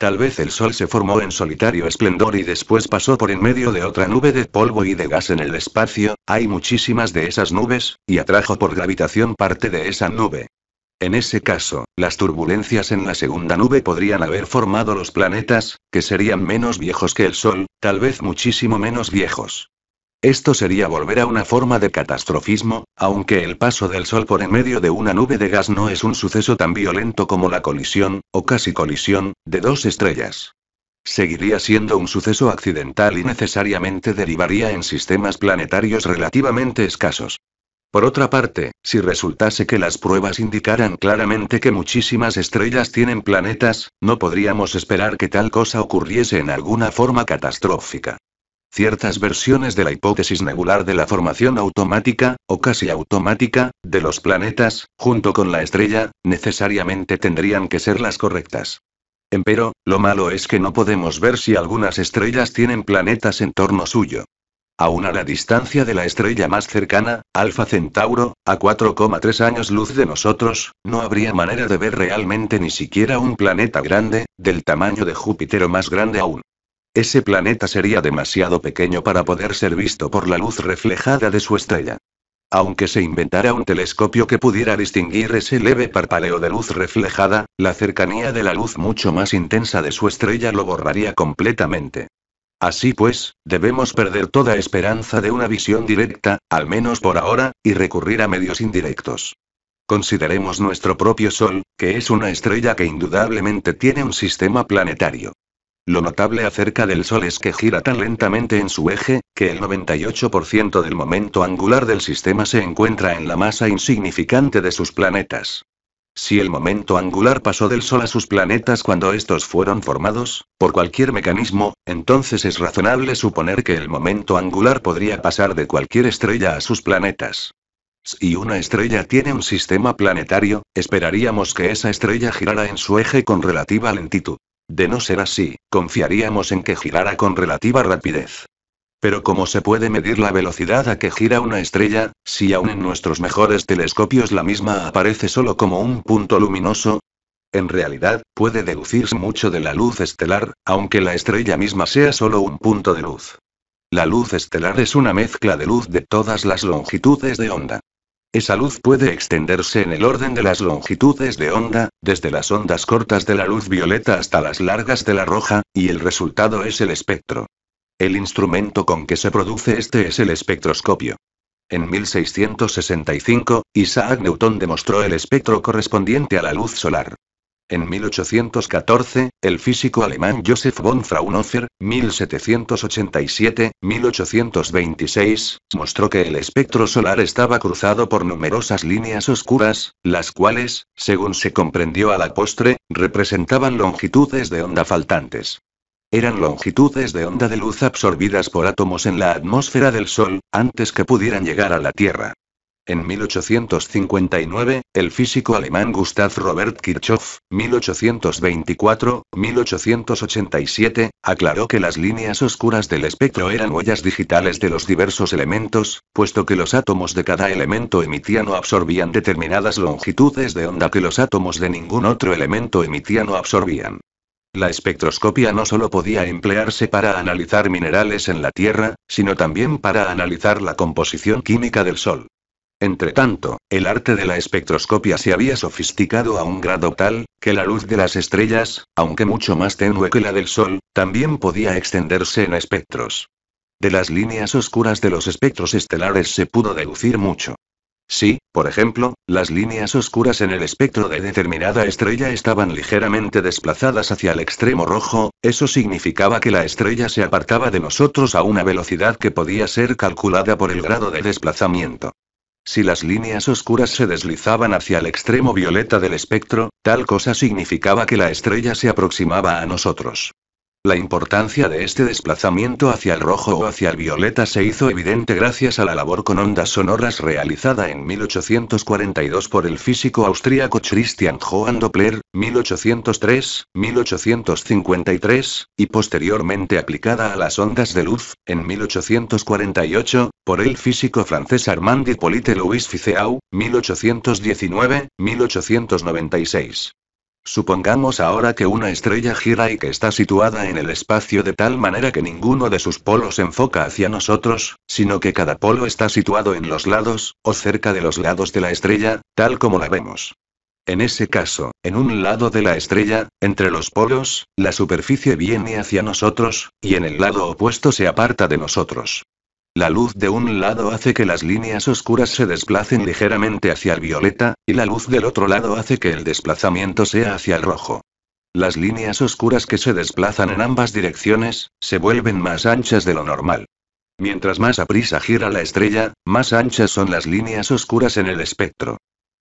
Tal vez el sol se formó en solitario esplendor y después pasó por en medio de otra nube de polvo y de gas en el espacio, hay muchísimas de esas nubes, y atrajo por gravitación parte de esa nube. En ese caso, las turbulencias en la segunda nube podrían haber formado los planetas, que serían menos viejos que el Sol, tal vez muchísimo menos viejos. Esto sería volver a una forma de catastrofismo, aunque el paso del Sol por en medio de una nube de gas no es un suceso tan violento como la colisión, o casi colisión, de dos estrellas. Seguiría siendo un suceso accidental y necesariamente derivaría en sistemas planetarios relativamente escasos. Por otra parte, si resultase que las pruebas indicaran claramente que muchísimas estrellas tienen planetas, no podríamos esperar que tal cosa ocurriese en alguna forma catastrófica. Ciertas versiones de la hipótesis nebular de la formación automática, o casi automática, de los planetas, junto con la estrella, necesariamente tendrían que ser las correctas. Empero, lo malo es que no podemos ver si algunas estrellas tienen planetas en torno suyo. Aún a la distancia de la estrella más cercana, Alfa Centauro, a 4,3 años luz de nosotros, no habría manera de ver realmente ni siquiera un planeta grande, del tamaño de Júpiter o más grande aún. Ese planeta sería demasiado pequeño para poder ser visto por la luz reflejada de su estrella. Aunque se inventara un telescopio que pudiera distinguir ese leve parpaleo de luz reflejada, la cercanía de la luz mucho más intensa de su estrella lo borraría completamente. Así pues, debemos perder toda esperanza de una visión directa, al menos por ahora, y recurrir a medios indirectos. Consideremos nuestro propio Sol, que es una estrella que indudablemente tiene un sistema planetario. Lo notable acerca del Sol es que gira tan lentamente en su eje, que el 98% del momento angular del sistema se encuentra en la masa insignificante de sus planetas. Si el momento angular pasó del Sol a sus planetas cuando estos fueron formados, por cualquier mecanismo, entonces es razonable suponer que el momento angular podría pasar de cualquier estrella a sus planetas. Si una estrella tiene un sistema planetario, esperaríamos que esa estrella girara en su eje con relativa lentitud. De no ser así, confiaríamos en que girara con relativa rapidez. Pero ¿cómo se puede medir la velocidad a que gira una estrella, si aún en nuestros mejores telescopios la misma aparece solo como un punto luminoso? En realidad, puede deducirse mucho de la luz estelar, aunque la estrella misma sea solo un punto de luz. La luz estelar es una mezcla de luz de todas las longitudes de onda. Esa luz puede extenderse en el orden de las longitudes de onda, desde las ondas cortas de la luz violeta hasta las largas de la roja, y el resultado es el espectro. El instrumento con que se produce este es el espectroscopio. En 1665, Isaac Newton demostró el espectro correspondiente a la luz solar. En 1814, el físico alemán Josef von Fraunhofer, 1787-1826, mostró que el espectro solar estaba cruzado por numerosas líneas oscuras, las cuales, según se comprendió a la postre, representaban longitudes de onda faltantes. Eran longitudes de onda de luz absorbidas por átomos en la atmósfera del Sol, antes que pudieran llegar a la Tierra. En 1859, el físico alemán Gustav Robert Kirchhoff, 1824-1887, aclaró que las líneas oscuras del espectro eran huellas digitales de los diversos elementos, puesto que los átomos de cada elemento emitían o absorbían determinadas longitudes de onda que los átomos de ningún otro elemento emitían o absorbían. La espectroscopia no solo podía emplearse para analizar minerales en la Tierra, sino también para analizar la composición química del Sol. Entre tanto, el arte de la espectroscopia se había sofisticado a un grado tal, que la luz de las estrellas, aunque mucho más tenue que la del Sol, también podía extenderse en espectros. De las líneas oscuras de los espectros estelares se pudo deducir mucho. Si, por ejemplo, las líneas oscuras en el espectro de determinada estrella estaban ligeramente desplazadas hacia el extremo rojo, eso significaba que la estrella se apartaba de nosotros a una velocidad que podía ser calculada por el grado de desplazamiento. Si las líneas oscuras se deslizaban hacia el extremo violeta del espectro, tal cosa significaba que la estrella se aproximaba a nosotros. La importancia de este desplazamiento hacia el rojo o hacia el violeta se hizo evidente gracias a la labor con ondas sonoras realizada en 1842 por el físico austríaco Christian Johann Doppler, 1803-1853, y posteriormente aplicada a las ondas de luz, en 1848, por el físico francés Armand Hippolyte Louis Ficeau, 1819-1896. Supongamos ahora que una estrella gira y que está situada en el espacio de tal manera que ninguno de sus polos enfoca hacia nosotros, sino que cada polo está situado en los lados, o cerca de los lados de la estrella, tal como la vemos. En ese caso, en un lado de la estrella, entre los polos, la superficie viene hacia nosotros, y en el lado opuesto se aparta de nosotros. La luz de un lado hace que las líneas oscuras se desplacen ligeramente hacia el violeta, y la luz del otro lado hace que el desplazamiento sea hacia el rojo. Las líneas oscuras que se desplazan en ambas direcciones, se vuelven más anchas de lo normal. Mientras más aprisa gira la estrella, más anchas son las líneas oscuras en el espectro.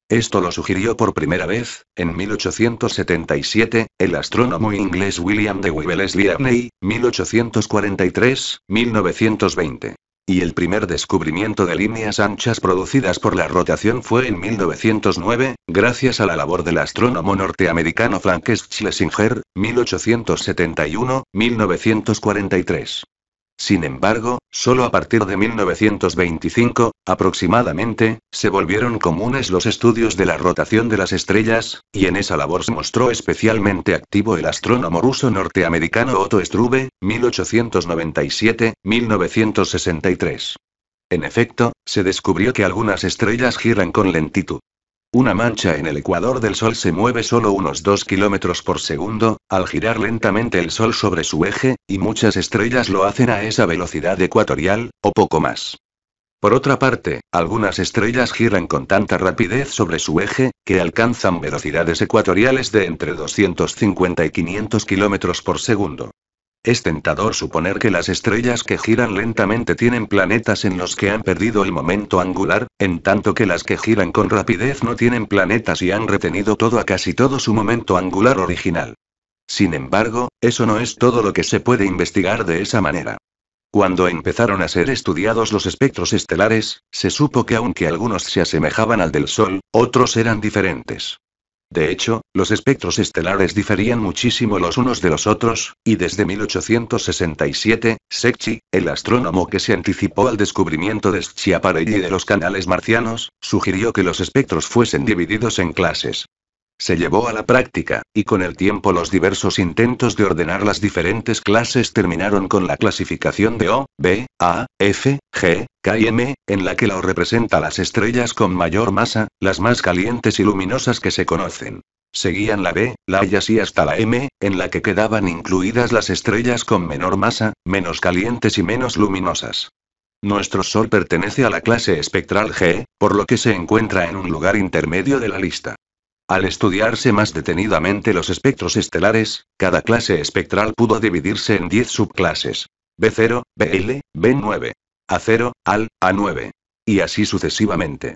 Esto lo sugirió por primera vez, en 1877, el astrónomo inglés William de Wellesley Abney, 1843-1920. Y el primer descubrimiento de líneas anchas producidas por la rotación fue en 1909, gracias a la labor del astrónomo norteamericano Frank Schlesinger, 1871-1943. Sin embargo, solo a partir de 1925, aproximadamente, se volvieron comunes los estudios de la rotación de las estrellas, y en esa labor se mostró especialmente activo el astrónomo ruso norteamericano Otto Struve, 1897-1963. En efecto, se descubrió que algunas estrellas giran con lentitud. Una mancha en el ecuador del Sol se mueve solo unos 2 kilómetros por segundo, al girar lentamente el Sol sobre su eje, y muchas estrellas lo hacen a esa velocidad ecuatorial, o poco más. Por otra parte, algunas estrellas giran con tanta rapidez sobre su eje, que alcanzan velocidades ecuatoriales de entre 250 y 500 kilómetros por segundo. Es tentador suponer que las estrellas que giran lentamente tienen planetas en los que han perdido el momento angular, en tanto que las que giran con rapidez no tienen planetas y han retenido todo a casi todo su momento angular original. Sin embargo, eso no es todo lo que se puede investigar de esa manera. Cuando empezaron a ser estudiados los espectros estelares, se supo que aunque algunos se asemejaban al del Sol, otros eran diferentes. De hecho, los espectros estelares diferían muchísimo los unos de los otros, y desde 1867, Secchi, el astrónomo que se anticipó al descubrimiento de Schiaparelli de los canales marcianos, sugirió que los espectros fuesen divididos en clases se llevó a la práctica, y con el tiempo los diversos intentos de ordenar las diferentes clases terminaron con la clasificación de O, B, A, F, G, K y M, en la que la O representa las estrellas con mayor masa, las más calientes y luminosas que se conocen. Seguían la B, la A y así hasta la M, en la que quedaban incluidas las estrellas con menor masa, menos calientes y menos luminosas. Nuestro Sol pertenece a la clase espectral G, por lo que se encuentra en un lugar intermedio de la lista. Al estudiarse más detenidamente los espectros estelares, cada clase espectral pudo dividirse en 10 subclases. B0, BL, B9, A0, AL, A9. Y así sucesivamente.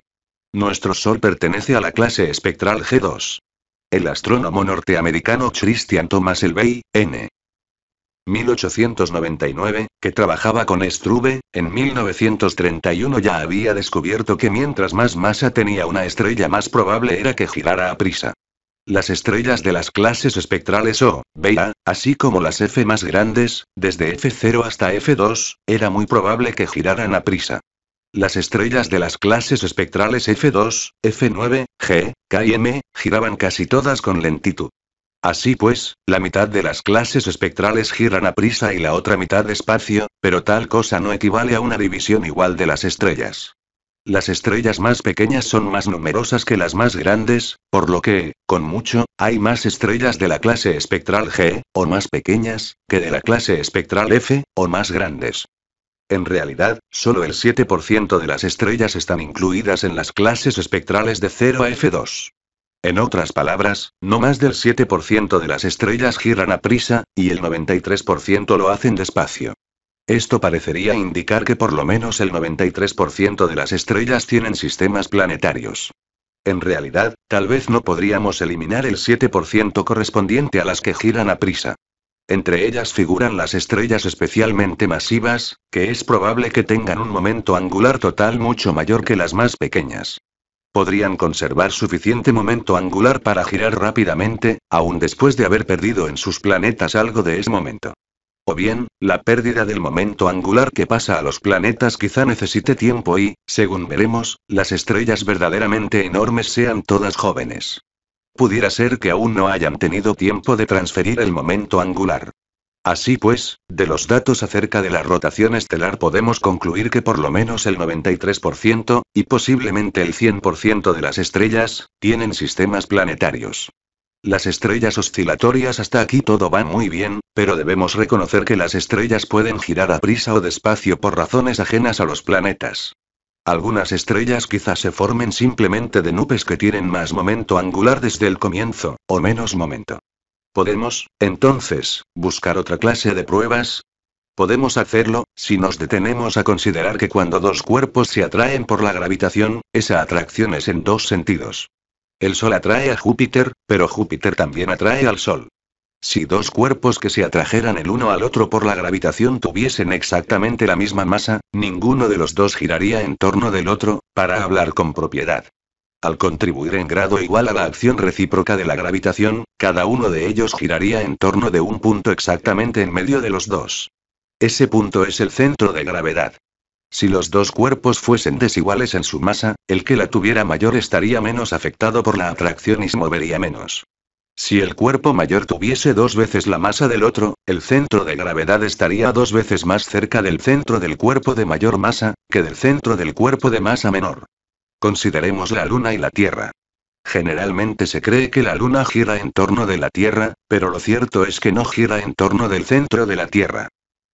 Nuestro Sol pertenece a la clase espectral G2. El astrónomo norteamericano Christian Thomas Elbey, N. 1899, que trabajaba con Struve, en 1931 ya había descubierto que mientras más masa tenía una estrella más probable era que girara a prisa. Las estrellas de las clases espectrales O, B A, así como las F más grandes, desde F0 hasta F2, era muy probable que giraran a prisa. Las estrellas de las clases espectrales F2, F9, G, K y M, giraban casi todas con lentitud. Así pues, la mitad de las clases espectrales giran a prisa y la otra mitad espacio, pero tal cosa no equivale a una división igual de las estrellas. Las estrellas más pequeñas son más numerosas que las más grandes, por lo que, con mucho, hay más estrellas de la clase espectral G, o más pequeñas, que de la clase espectral F, o más grandes. En realidad, solo el 7% de las estrellas están incluidas en las clases espectrales de 0 a F2. En otras palabras, no más del 7% de las estrellas giran a prisa, y el 93% lo hacen despacio. Esto parecería indicar que por lo menos el 93% de las estrellas tienen sistemas planetarios. En realidad, tal vez no podríamos eliminar el 7% correspondiente a las que giran a prisa. Entre ellas figuran las estrellas especialmente masivas, que es probable que tengan un momento angular total mucho mayor que las más pequeñas podrían conservar suficiente momento angular para girar rápidamente, aun después de haber perdido en sus planetas algo de ese momento. O bien, la pérdida del momento angular que pasa a los planetas quizá necesite tiempo y, según veremos, las estrellas verdaderamente enormes sean todas jóvenes. Pudiera ser que aún no hayan tenido tiempo de transferir el momento angular. Así pues, de los datos acerca de la rotación estelar podemos concluir que por lo menos el 93%, y posiblemente el 100% de las estrellas, tienen sistemas planetarios. Las estrellas oscilatorias hasta aquí todo va muy bien, pero debemos reconocer que las estrellas pueden girar a prisa o despacio por razones ajenas a los planetas. Algunas estrellas quizás se formen simplemente de nubes que tienen más momento angular desde el comienzo, o menos momento. Podemos, entonces, buscar otra clase de pruebas, Podemos hacerlo, si nos detenemos a considerar que cuando dos cuerpos se atraen por la gravitación, esa atracción es en dos sentidos. El Sol atrae a Júpiter, pero Júpiter también atrae al Sol. Si dos cuerpos que se atrajeran el uno al otro por la gravitación tuviesen exactamente la misma masa, ninguno de los dos giraría en torno del otro, para hablar con propiedad al contribuir en grado igual a la acción recíproca de la gravitación, cada uno de ellos giraría en torno de un punto exactamente en medio de los dos. Ese punto es el centro de gravedad. Si los dos cuerpos fuesen desiguales en su masa, el que la tuviera mayor estaría menos afectado por la atracción y se movería menos. Si el cuerpo mayor tuviese dos veces la masa del otro, el centro de gravedad estaría dos veces más cerca del centro del cuerpo de mayor masa, que del centro del cuerpo de masa menor. Consideremos la Luna y la Tierra. Generalmente se cree que la Luna gira en torno de la Tierra, pero lo cierto es que no gira en torno del centro de la Tierra.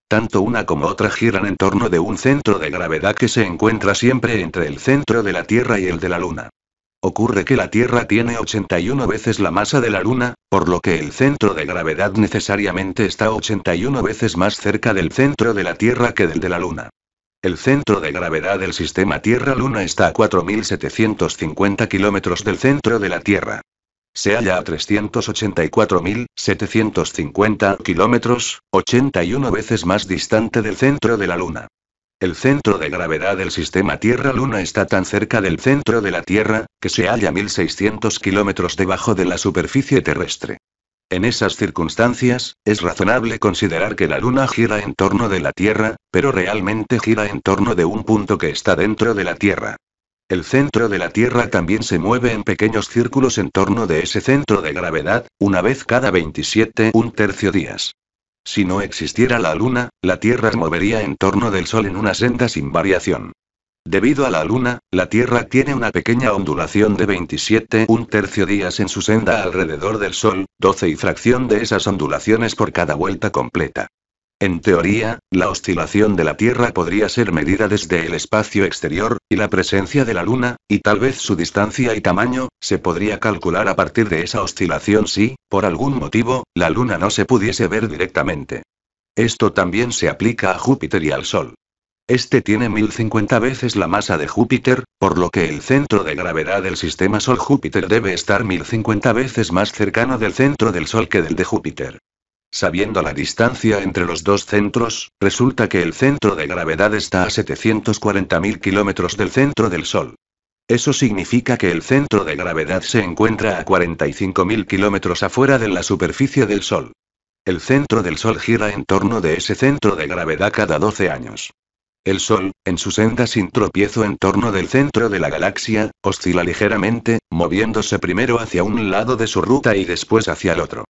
Tanto una como otra giran en torno de un centro de gravedad que se encuentra siempre entre el centro de la Tierra y el de la Luna. Ocurre que la Tierra tiene 81 veces la masa de la Luna, por lo que el centro de gravedad necesariamente está 81 veces más cerca del centro de la Tierra que del de la Luna. El centro de gravedad del sistema Tierra-Luna está a 4.750 kilómetros del centro de la Tierra. Se halla a 384.750 kilómetros, 81 veces más distante del centro de la Luna. El centro de gravedad del sistema Tierra-Luna está tan cerca del centro de la Tierra, que se halla 1.600 kilómetros debajo de la superficie terrestre. En esas circunstancias, es razonable considerar que la Luna gira en torno de la Tierra, pero realmente gira en torno de un punto que está dentro de la Tierra. El centro de la Tierra también se mueve en pequeños círculos en torno de ese centro de gravedad, una vez cada 27 un tercio días. Si no existiera la Luna, la Tierra se movería en torno del Sol en una senda sin variación. Debido a la luna, la Tierra tiene una pequeña ondulación de 27 un tercio días en su senda alrededor del Sol, 12 y fracción de esas ondulaciones por cada vuelta completa. En teoría, la oscilación de la Tierra podría ser medida desde el espacio exterior, y la presencia de la Luna, y tal vez su distancia y tamaño, se podría calcular a partir de esa oscilación si, por algún motivo, la Luna no se pudiese ver directamente. Esto también se aplica a Júpiter y al Sol. Este tiene 1050 veces la masa de Júpiter, por lo que el centro de gravedad del sistema Sol-Júpiter debe estar 1050 veces más cercano del centro del Sol que del de Júpiter. Sabiendo la distancia entre los dos centros, resulta que el centro de gravedad está a 740.000 kilómetros del centro del Sol. Eso significa que el centro de gravedad se encuentra a 45.000 kilómetros afuera de la superficie del Sol. El centro del Sol gira en torno de ese centro de gravedad cada 12 años. El Sol, en su senda sin tropiezo en torno del centro de la galaxia, oscila ligeramente, moviéndose primero hacia un lado de su ruta y después hacia el otro.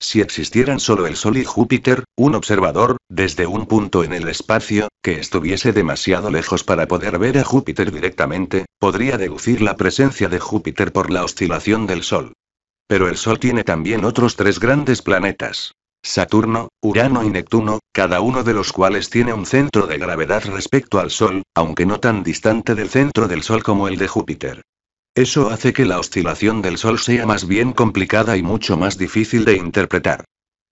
Si existieran solo el Sol y Júpiter, un observador, desde un punto en el espacio, que estuviese demasiado lejos para poder ver a Júpiter directamente, podría deducir la presencia de Júpiter por la oscilación del Sol. Pero el Sol tiene también otros tres grandes planetas. Saturno, Urano y Neptuno, cada uno de los cuales tiene un centro de gravedad respecto al Sol, aunque no tan distante del centro del Sol como el de Júpiter. Eso hace que la oscilación del Sol sea más bien complicada y mucho más difícil de interpretar.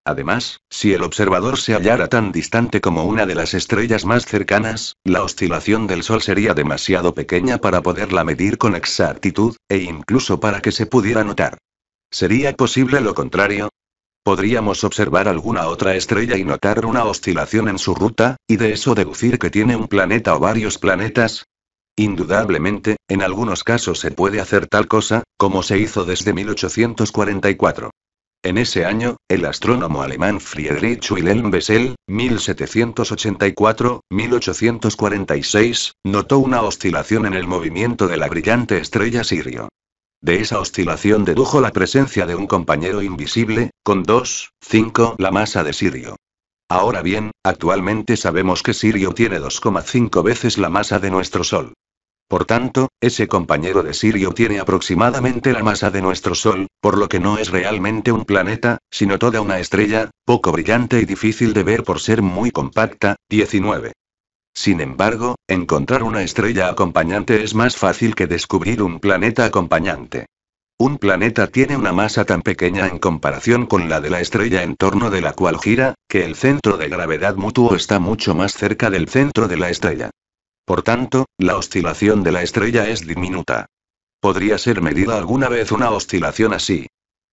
Además, si el observador se hallara tan distante como una de las estrellas más cercanas, la oscilación del Sol sería demasiado pequeña para poderla medir con exactitud, e incluso para que se pudiera notar. ¿Sería posible lo contrario? Podríamos observar alguna otra estrella y notar una oscilación en su ruta, y de eso deducir que tiene un planeta o varios planetas. Indudablemente, en algunos casos se puede hacer tal cosa, como se hizo desde 1844. En ese año, el astrónomo alemán Friedrich Wilhelm Bessel, 1784-1846, notó una oscilación en el movimiento de la brillante estrella Sirio. De esa oscilación dedujo la presencia de un compañero invisible, con 2,5 la masa de Sirio. Ahora bien, actualmente sabemos que Sirio tiene 2,5 veces la masa de nuestro Sol. Por tanto, ese compañero de Sirio tiene aproximadamente la masa de nuestro Sol, por lo que no es realmente un planeta, sino toda una estrella, poco brillante y difícil de ver por ser muy compacta. 19. Sin embargo, encontrar una estrella acompañante es más fácil que descubrir un planeta acompañante. Un planeta tiene una masa tan pequeña en comparación con la de la estrella en torno de la cual gira, que el centro de gravedad mutuo está mucho más cerca del centro de la estrella. Por tanto, la oscilación de la estrella es diminuta. ¿Podría ser medida alguna vez una oscilación así?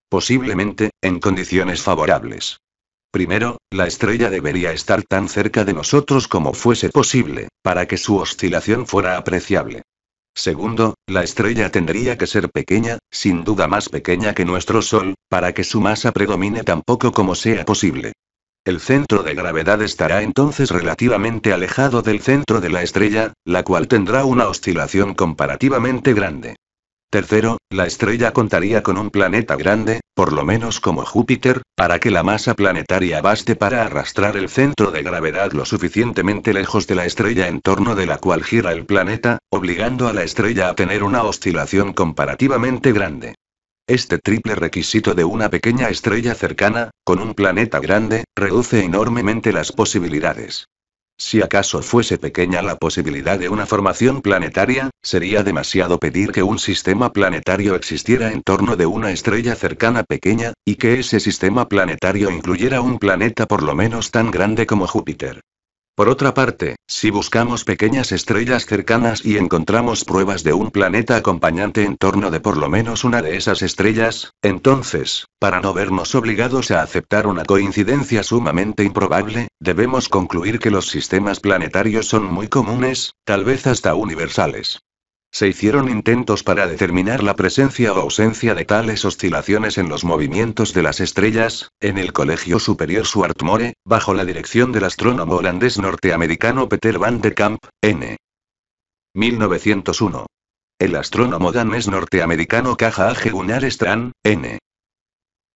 Posiblemente, en condiciones favorables. Primero, la estrella debería estar tan cerca de nosotros como fuese posible, para que su oscilación fuera apreciable. Segundo, la estrella tendría que ser pequeña, sin duda más pequeña que nuestro Sol, para que su masa predomine tan poco como sea posible. El centro de gravedad estará entonces relativamente alejado del centro de la estrella, la cual tendrá una oscilación comparativamente grande. Tercero, la estrella contaría con un planeta grande, por lo menos como Júpiter, para que la masa planetaria baste para arrastrar el centro de gravedad lo suficientemente lejos de la estrella en torno de la cual gira el planeta, obligando a la estrella a tener una oscilación comparativamente grande. Este triple requisito de una pequeña estrella cercana, con un planeta grande, reduce enormemente las posibilidades. Si acaso fuese pequeña la posibilidad de una formación planetaria, sería demasiado pedir que un sistema planetario existiera en torno de una estrella cercana pequeña, y que ese sistema planetario incluyera un planeta por lo menos tan grande como Júpiter. Por otra parte, si buscamos pequeñas estrellas cercanas y encontramos pruebas de un planeta acompañante en torno de por lo menos una de esas estrellas, entonces, para no vernos obligados a aceptar una coincidencia sumamente improbable, debemos concluir que los sistemas planetarios son muy comunes, tal vez hasta universales. Se hicieron intentos para determinar la presencia o ausencia de tales oscilaciones en los movimientos de las estrellas, en el Colegio Superior Swartmore, bajo la dirección del astrónomo holandés norteamericano Peter van de Kamp, N. 1901. El astrónomo danés norteamericano Kaja A. Gunnar Strand, N.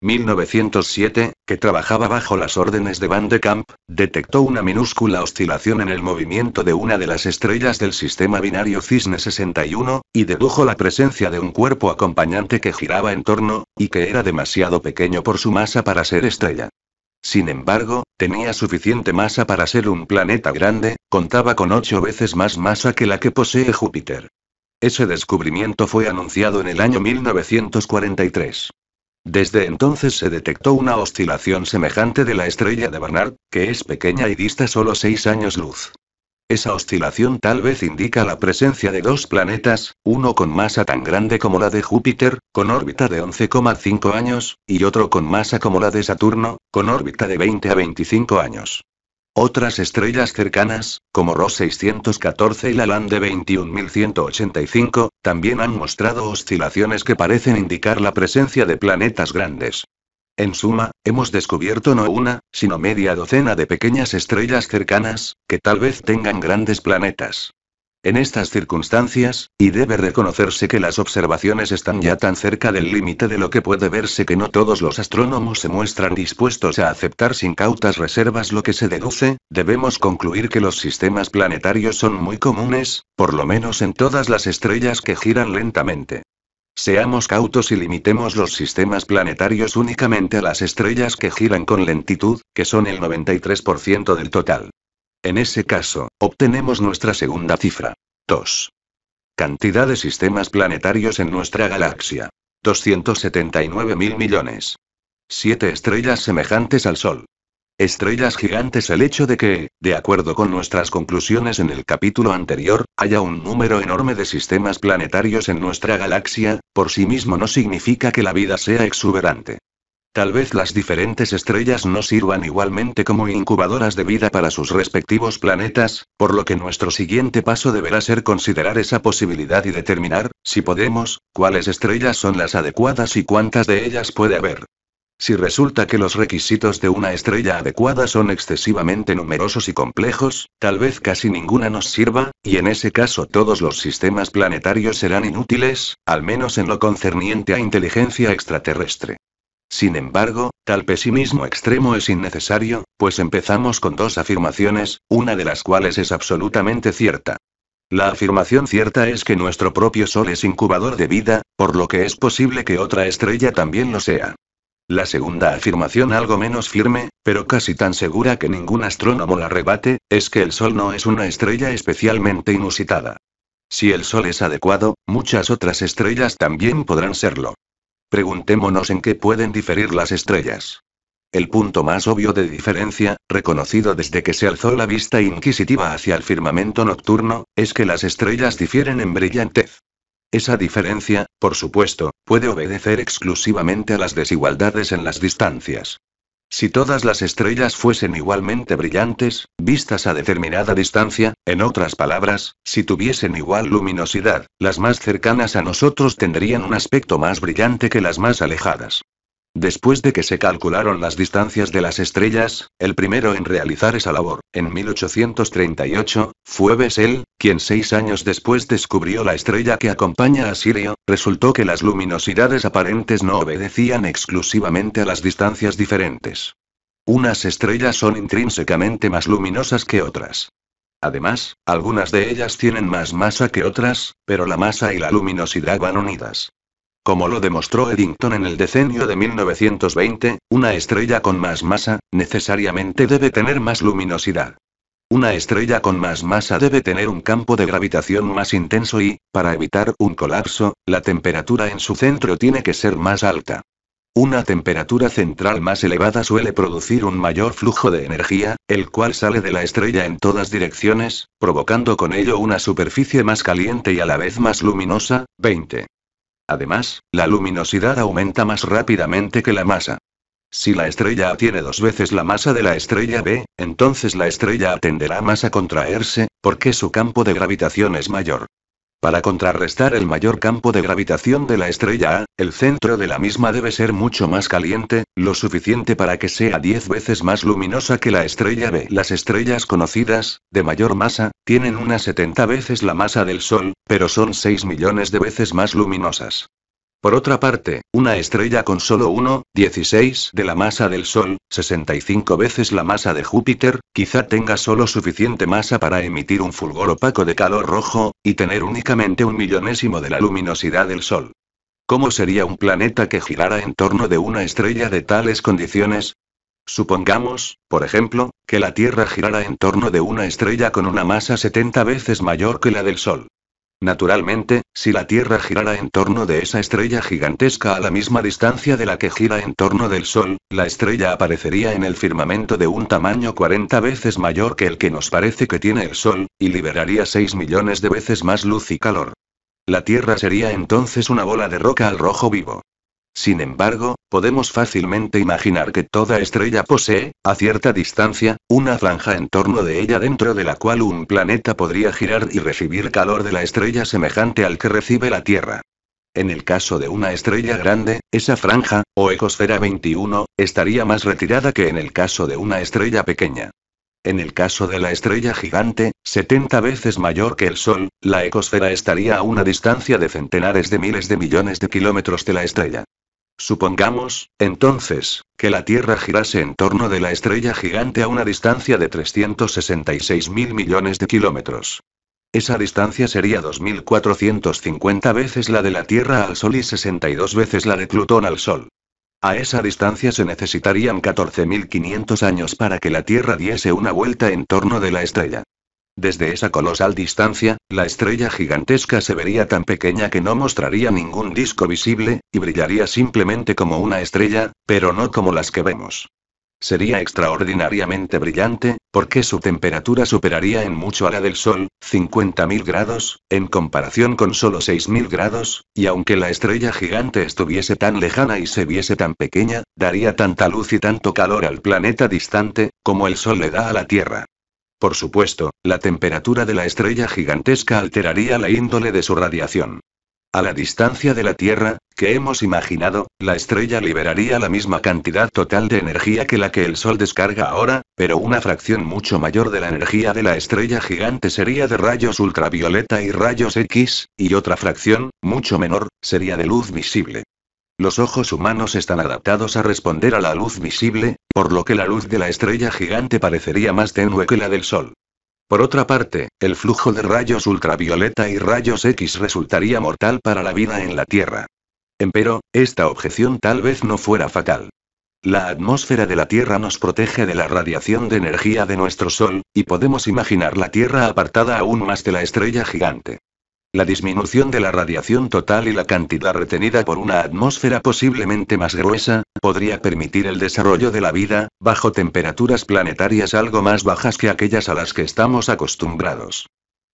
1907, que trabajaba bajo las órdenes de Van de Camp, detectó una minúscula oscilación en el movimiento de una de las estrellas del sistema binario Cisne 61, y dedujo la presencia de un cuerpo acompañante que giraba en torno, y que era demasiado pequeño por su masa para ser estrella. Sin embargo, tenía suficiente masa para ser un planeta grande, contaba con ocho veces más masa que la que posee Júpiter. Ese descubrimiento fue anunciado en el año 1943. Desde entonces se detectó una oscilación semejante de la estrella de Barnard, que es pequeña y dista solo seis años luz. Esa oscilación tal vez indica la presencia de dos planetas, uno con masa tan grande como la de Júpiter, con órbita de 11,5 años, y otro con masa como la de Saturno, con órbita de 20 a 25 años. Otras estrellas cercanas, como Ros 614 y la Lande 21185, también han mostrado oscilaciones que parecen indicar la presencia de planetas grandes. En suma, hemos descubierto no una, sino media docena de pequeñas estrellas cercanas, que tal vez tengan grandes planetas en estas circunstancias, y debe reconocerse que las observaciones están ya tan cerca del límite de lo que puede verse que no todos los astrónomos se muestran dispuestos a aceptar sin cautas reservas lo que se deduce, debemos concluir que los sistemas planetarios son muy comunes, por lo menos en todas las estrellas que giran lentamente. Seamos cautos y limitemos los sistemas planetarios únicamente a las estrellas que giran con lentitud, que son el 93% del total. En ese caso, obtenemos nuestra segunda cifra. 2. Cantidad de sistemas planetarios en nuestra galaxia. 279 mil millones. 7 estrellas semejantes al Sol. Estrellas gigantes El hecho de que, de acuerdo con nuestras conclusiones en el capítulo anterior, haya un número enorme de sistemas planetarios en nuestra galaxia, por sí mismo no significa que la vida sea exuberante. Tal vez las diferentes estrellas no sirvan igualmente como incubadoras de vida para sus respectivos planetas, por lo que nuestro siguiente paso deberá ser considerar esa posibilidad y determinar, si podemos, cuáles estrellas son las adecuadas y cuántas de ellas puede haber. Si resulta que los requisitos de una estrella adecuada son excesivamente numerosos y complejos, tal vez casi ninguna nos sirva, y en ese caso todos los sistemas planetarios serán inútiles, al menos en lo concerniente a inteligencia extraterrestre. Sin embargo, tal pesimismo extremo es innecesario, pues empezamos con dos afirmaciones, una de las cuales es absolutamente cierta. La afirmación cierta es que nuestro propio Sol es incubador de vida, por lo que es posible que otra estrella también lo sea. La segunda afirmación algo menos firme, pero casi tan segura que ningún astrónomo la rebate, es que el Sol no es una estrella especialmente inusitada. Si el Sol es adecuado, muchas otras estrellas también podrán serlo. Preguntémonos en qué pueden diferir las estrellas. El punto más obvio de diferencia, reconocido desde que se alzó la vista inquisitiva hacia el firmamento nocturno, es que las estrellas difieren en brillantez. Esa diferencia, por supuesto, puede obedecer exclusivamente a las desigualdades en las distancias. Si todas las estrellas fuesen igualmente brillantes, vistas a determinada distancia, en otras palabras, si tuviesen igual luminosidad, las más cercanas a nosotros tendrían un aspecto más brillante que las más alejadas. Después de que se calcularon las distancias de las estrellas, el primero en realizar esa labor, en 1838, fue Bessel, quien seis años después descubrió la estrella que acompaña a Sirio, resultó que las luminosidades aparentes no obedecían exclusivamente a las distancias diferentes. Unas estrellas son intrínsecamente más luminosas que otras. Además, algunas de ellas tienen más masa que otras, pero la masa y la luminosidad van unidas. Como lo demostró Eddington en el decenio de 1920, una estrella con más masa, necesariamente debe tener más luminosidad. Una estrella con más masa debe tener un campo de gravitación más intenso y, para evitar un colapso, la temperatura en su centro tiene que ser más alta. Una temperatura central más elevada suele producir un mayor flujo de energía, el cual sale de la estrella en todas direcciones, provocando con ello una superficie más caliente y a la vez más luminosa. 20. Además, la luminosidad aumenta más rápidamente que la masa. Si la estrella A tiene dos veces la masa de la estrella B, entonces la estrella A tenderá más a contraerse, porque su campo de gravitación es mayor. Para contrarrestar el mayor campo de gravitación de la estrella A, el centro de la misma debe ser mucho más caliente, lo suficiente para que sea 10 veces más luminosa que la estrella B. Las estrellas conocidas, de mayor masa, tienen unas 70 veces la masa del Sol, pero son 6 millones de veces más luminosas. Por otra parte, una estrella con solo 1,16 de la masa del Sol, 65 veces la masa de Júpiter, quizá tenga solo suficiente masa para emitir un fulgor opaco de calor rojo, y tener únicamente un millonésimo de la luminosidad del Sol. ¿Cómo sería un planeta que girara en torno de una estrella de tales condiciones? Supongamos, por ejemplo, que la Tierra girara en torno de una estrella con una masa 70 veces mayor que la del Sol. Naturalmente, si la Tierra girara en torno de esa estrella gigantesca a la misma distancia de la que gira en torno del Sol, la estrella aparecería en el firmamento de un tamaño 40 veces mayor que el que nos parece que tiene el Sol, y liberaría 6 millones de veces más luz y calor. La Tierra sería entonces una bola de roca al rojo vivo. Sin embargo, podemos fácilmente imaginar que toda estrella posee, a cierta distancia, una franja en torno de ella dentro de la cual un planeta podría girar y recibir calor de la estrella semejante al que recibe la Tierra. En el caso de una estrella grande, esa franja, o ecosfera 21, estaría más retirada que en el caso de una estrella pequeña. En el caso de la estrella gigante, 70 veces mayor que el Sol, la ecosfera estaría a una distancia de centenares de miles de millones de kilómetros de la estrella. Supongamos, entonces, que la Tierra girase en torno de la estrella gigante a una distancia de 366 mil millones de kilómetros. Esa distancia sería 2.450 veces la de la Tierra al Sol y 62 veces la de Plutón al Sol. A esa distancia se necesitarían 14.500 años para que la Tierra diese una vuelta en torno de la estrella. Desde esa colosal distancia, la estrella gigantesca se vería tan pequeña que no mostraría ningún disco visible, y brillaría simplemente como una estrella, pero no como las que vemos. Sería extraordinariamente brillante, porque su temperatura superaría en mucho a la del Sol, 50.000 grados, en comparación con solo 6.000 grados, y aunque la estrella gigante estuviese tan lejana y se viese tan pequeña, daría tanta luz y tanto calor al planeta distante, como el Sol le da a la Tierra. Por supuesto, la temperatura de la estrella gigantesca alteraría la índole de su radiación. A la distancia de la Tierra, que hemos imaginado, la estrella liberaría la misma cantidad total de energía que la que el Sol descarga ahora, pero una fracción mucho mayor de la energía de la estrella gigante sería de rayos ultravioleta y rayos X, y otra fracción, mucho menor, sería de luz visible. Los ojos humanos están adaptados a responder a la luz visible, por lo que la luz de la estrella gigante parecería más tenue que la del Sol. Por otra parte, el flujo de rayos ultravioleta y rayos X resultaría mortal para la vida en la Tierra. Empero, esta objeción tal vez no fuera fatal. La atmósfera de la Tierra nos protege de la radiación de energía de nuestro Sol, y podemos imaginar la Tierra apartada aún más de la estrella gigante. La disminución de la radiación total y la cantidad retenida por una atmósfera posiblemente más gruesa, podría permitir el desarrollo de la vida, bajo temperaturas planetarias algo más bajas que aquellas a las que estamos acostumbrados.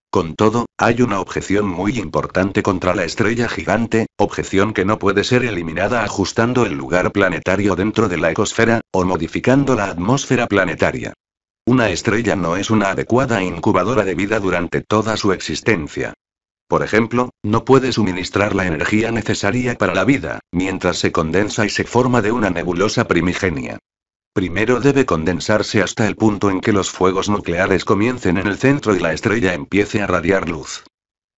Con todo, hay una objeción muy importante contra la estrella gigante, objeción que no puede ser eliminada ajustando el lugar planetario dentro de la ecosfera, o modificando la atmósfera planetaria. Una estrella no es una adecuada incubadora de vida durante toda su existencia por ejemplo, no puede suministrar la energía necesaria para la vida, mientras se condensa y se forma de una nebulosa primigenia. Primero debe condensarse hasta el punto en que los fuegos nucleares comiencen en el centro y la estrella empiece a radiar luz.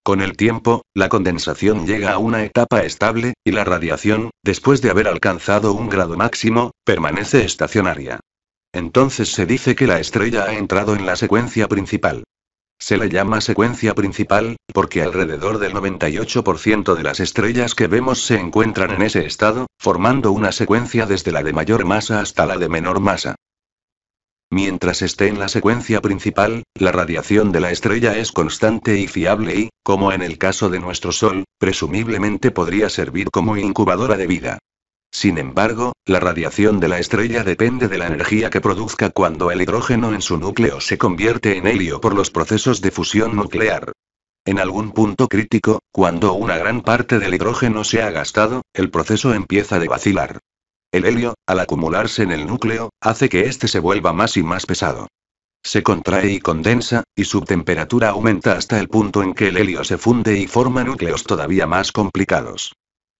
Con el tiempo, la condensación llega a una etapa estable, y la radiación, después de haber alcanzado un grado máximo, permanece estacionaria. Entonces se dice que la estrella ha entrado en la secuencia principal. Se le llama secuencia principal, porque alrededor del 98% de las estrellas que vemos se encuentran en ese estado, formando una secuencia desde la de mayor masa hasta la de menor masa. Mientras esté en la secuencia principal, la radiación de la estrella es constante y fiable y, como en el caso de nuestro Sol, presumiblemente podría servir como incubadora de vida. Sin embargo, la radiación de la estrella depende de la energía que produzca cuando el hidrógeno en su núcleo se convierte en helio por los procesos de fusión nuclear. En algún punto crítico, cuando una gran parte del hidrógeno se ha gastado, el proceso empieza a vacilar. El helio, al acumularse en el núcleo, hace que éste se vuelva más y más pesado. Se contrae y condensa, y su temperatura aumenta hasta el punto en que el helio se funde y forma núcleos todavía más complicados.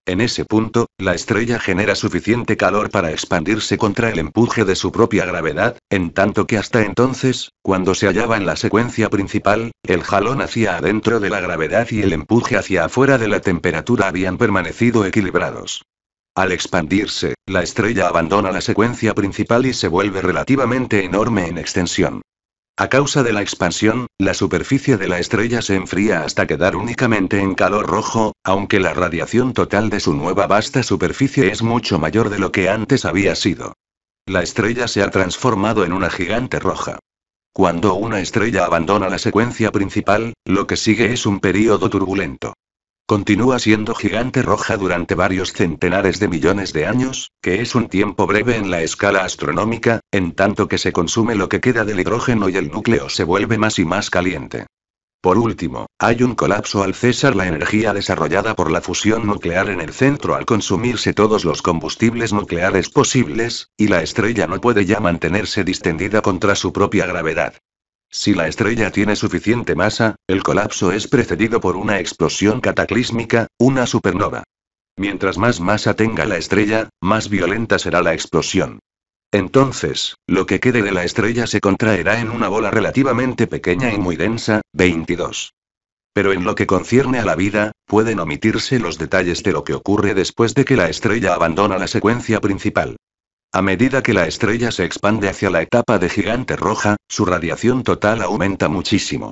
En ese punto, la estrella genera suficiente calor para expandirse contra el empuje de su propia gravedad, en tanto que hasta entonces, cuando se hallaba en la secuencia principal, el jalón hacia adentro de la gravedad y el empuje hacia afuera de la temperatura habían permanecido equilibrados. Al expandirse, la estrella abandona la secuencia principal y se vuelve relativamente enorme en extensión. A causa de la expansión, la superficie de la estrella se enfría hasta quedar únicamente en calor rojo, aunque la radiación total de su nueva vasta superficie es mucho mayor de lo que antes había sido. La estrella se ha transformado en una gigante roja. Cuando una estrella abandona la secuencia principal, lo que sigue es un período turbulento. Continúa siendo gigante roja durante varios centenares de millones de años, que es un tiempo breve en la escala astronómica, en tanto que se consume lo que queda del hidrógeno y el núcleo se vuelve más y más caliente. Por último, hay un colapso al cesar la energía desarrollada por la fusión nuclear en el centro al consumirse todos los combustibles nucleares posibles, y la estrella no puede ya mantenerse distendida contra su propia gravedad. Si la estrella tiene suficiente masa, el colapso es precedido por una explosión cataclísmica, una supernova. Mientras más masa tenga la estrella, más violenta será la explosión. Entonces, lo que quede de la estrella se contraerá en una bola relativamente pequeña y muy densa, 22. Pero en lo que concierne a la vida, pueden omitirse los detalles de lo que ocurre después de que la estrella abandona la secuencia principal. A medida que la estrella se expande hacia la etapa de gigante roja, su radiación total aumenta muchísimo.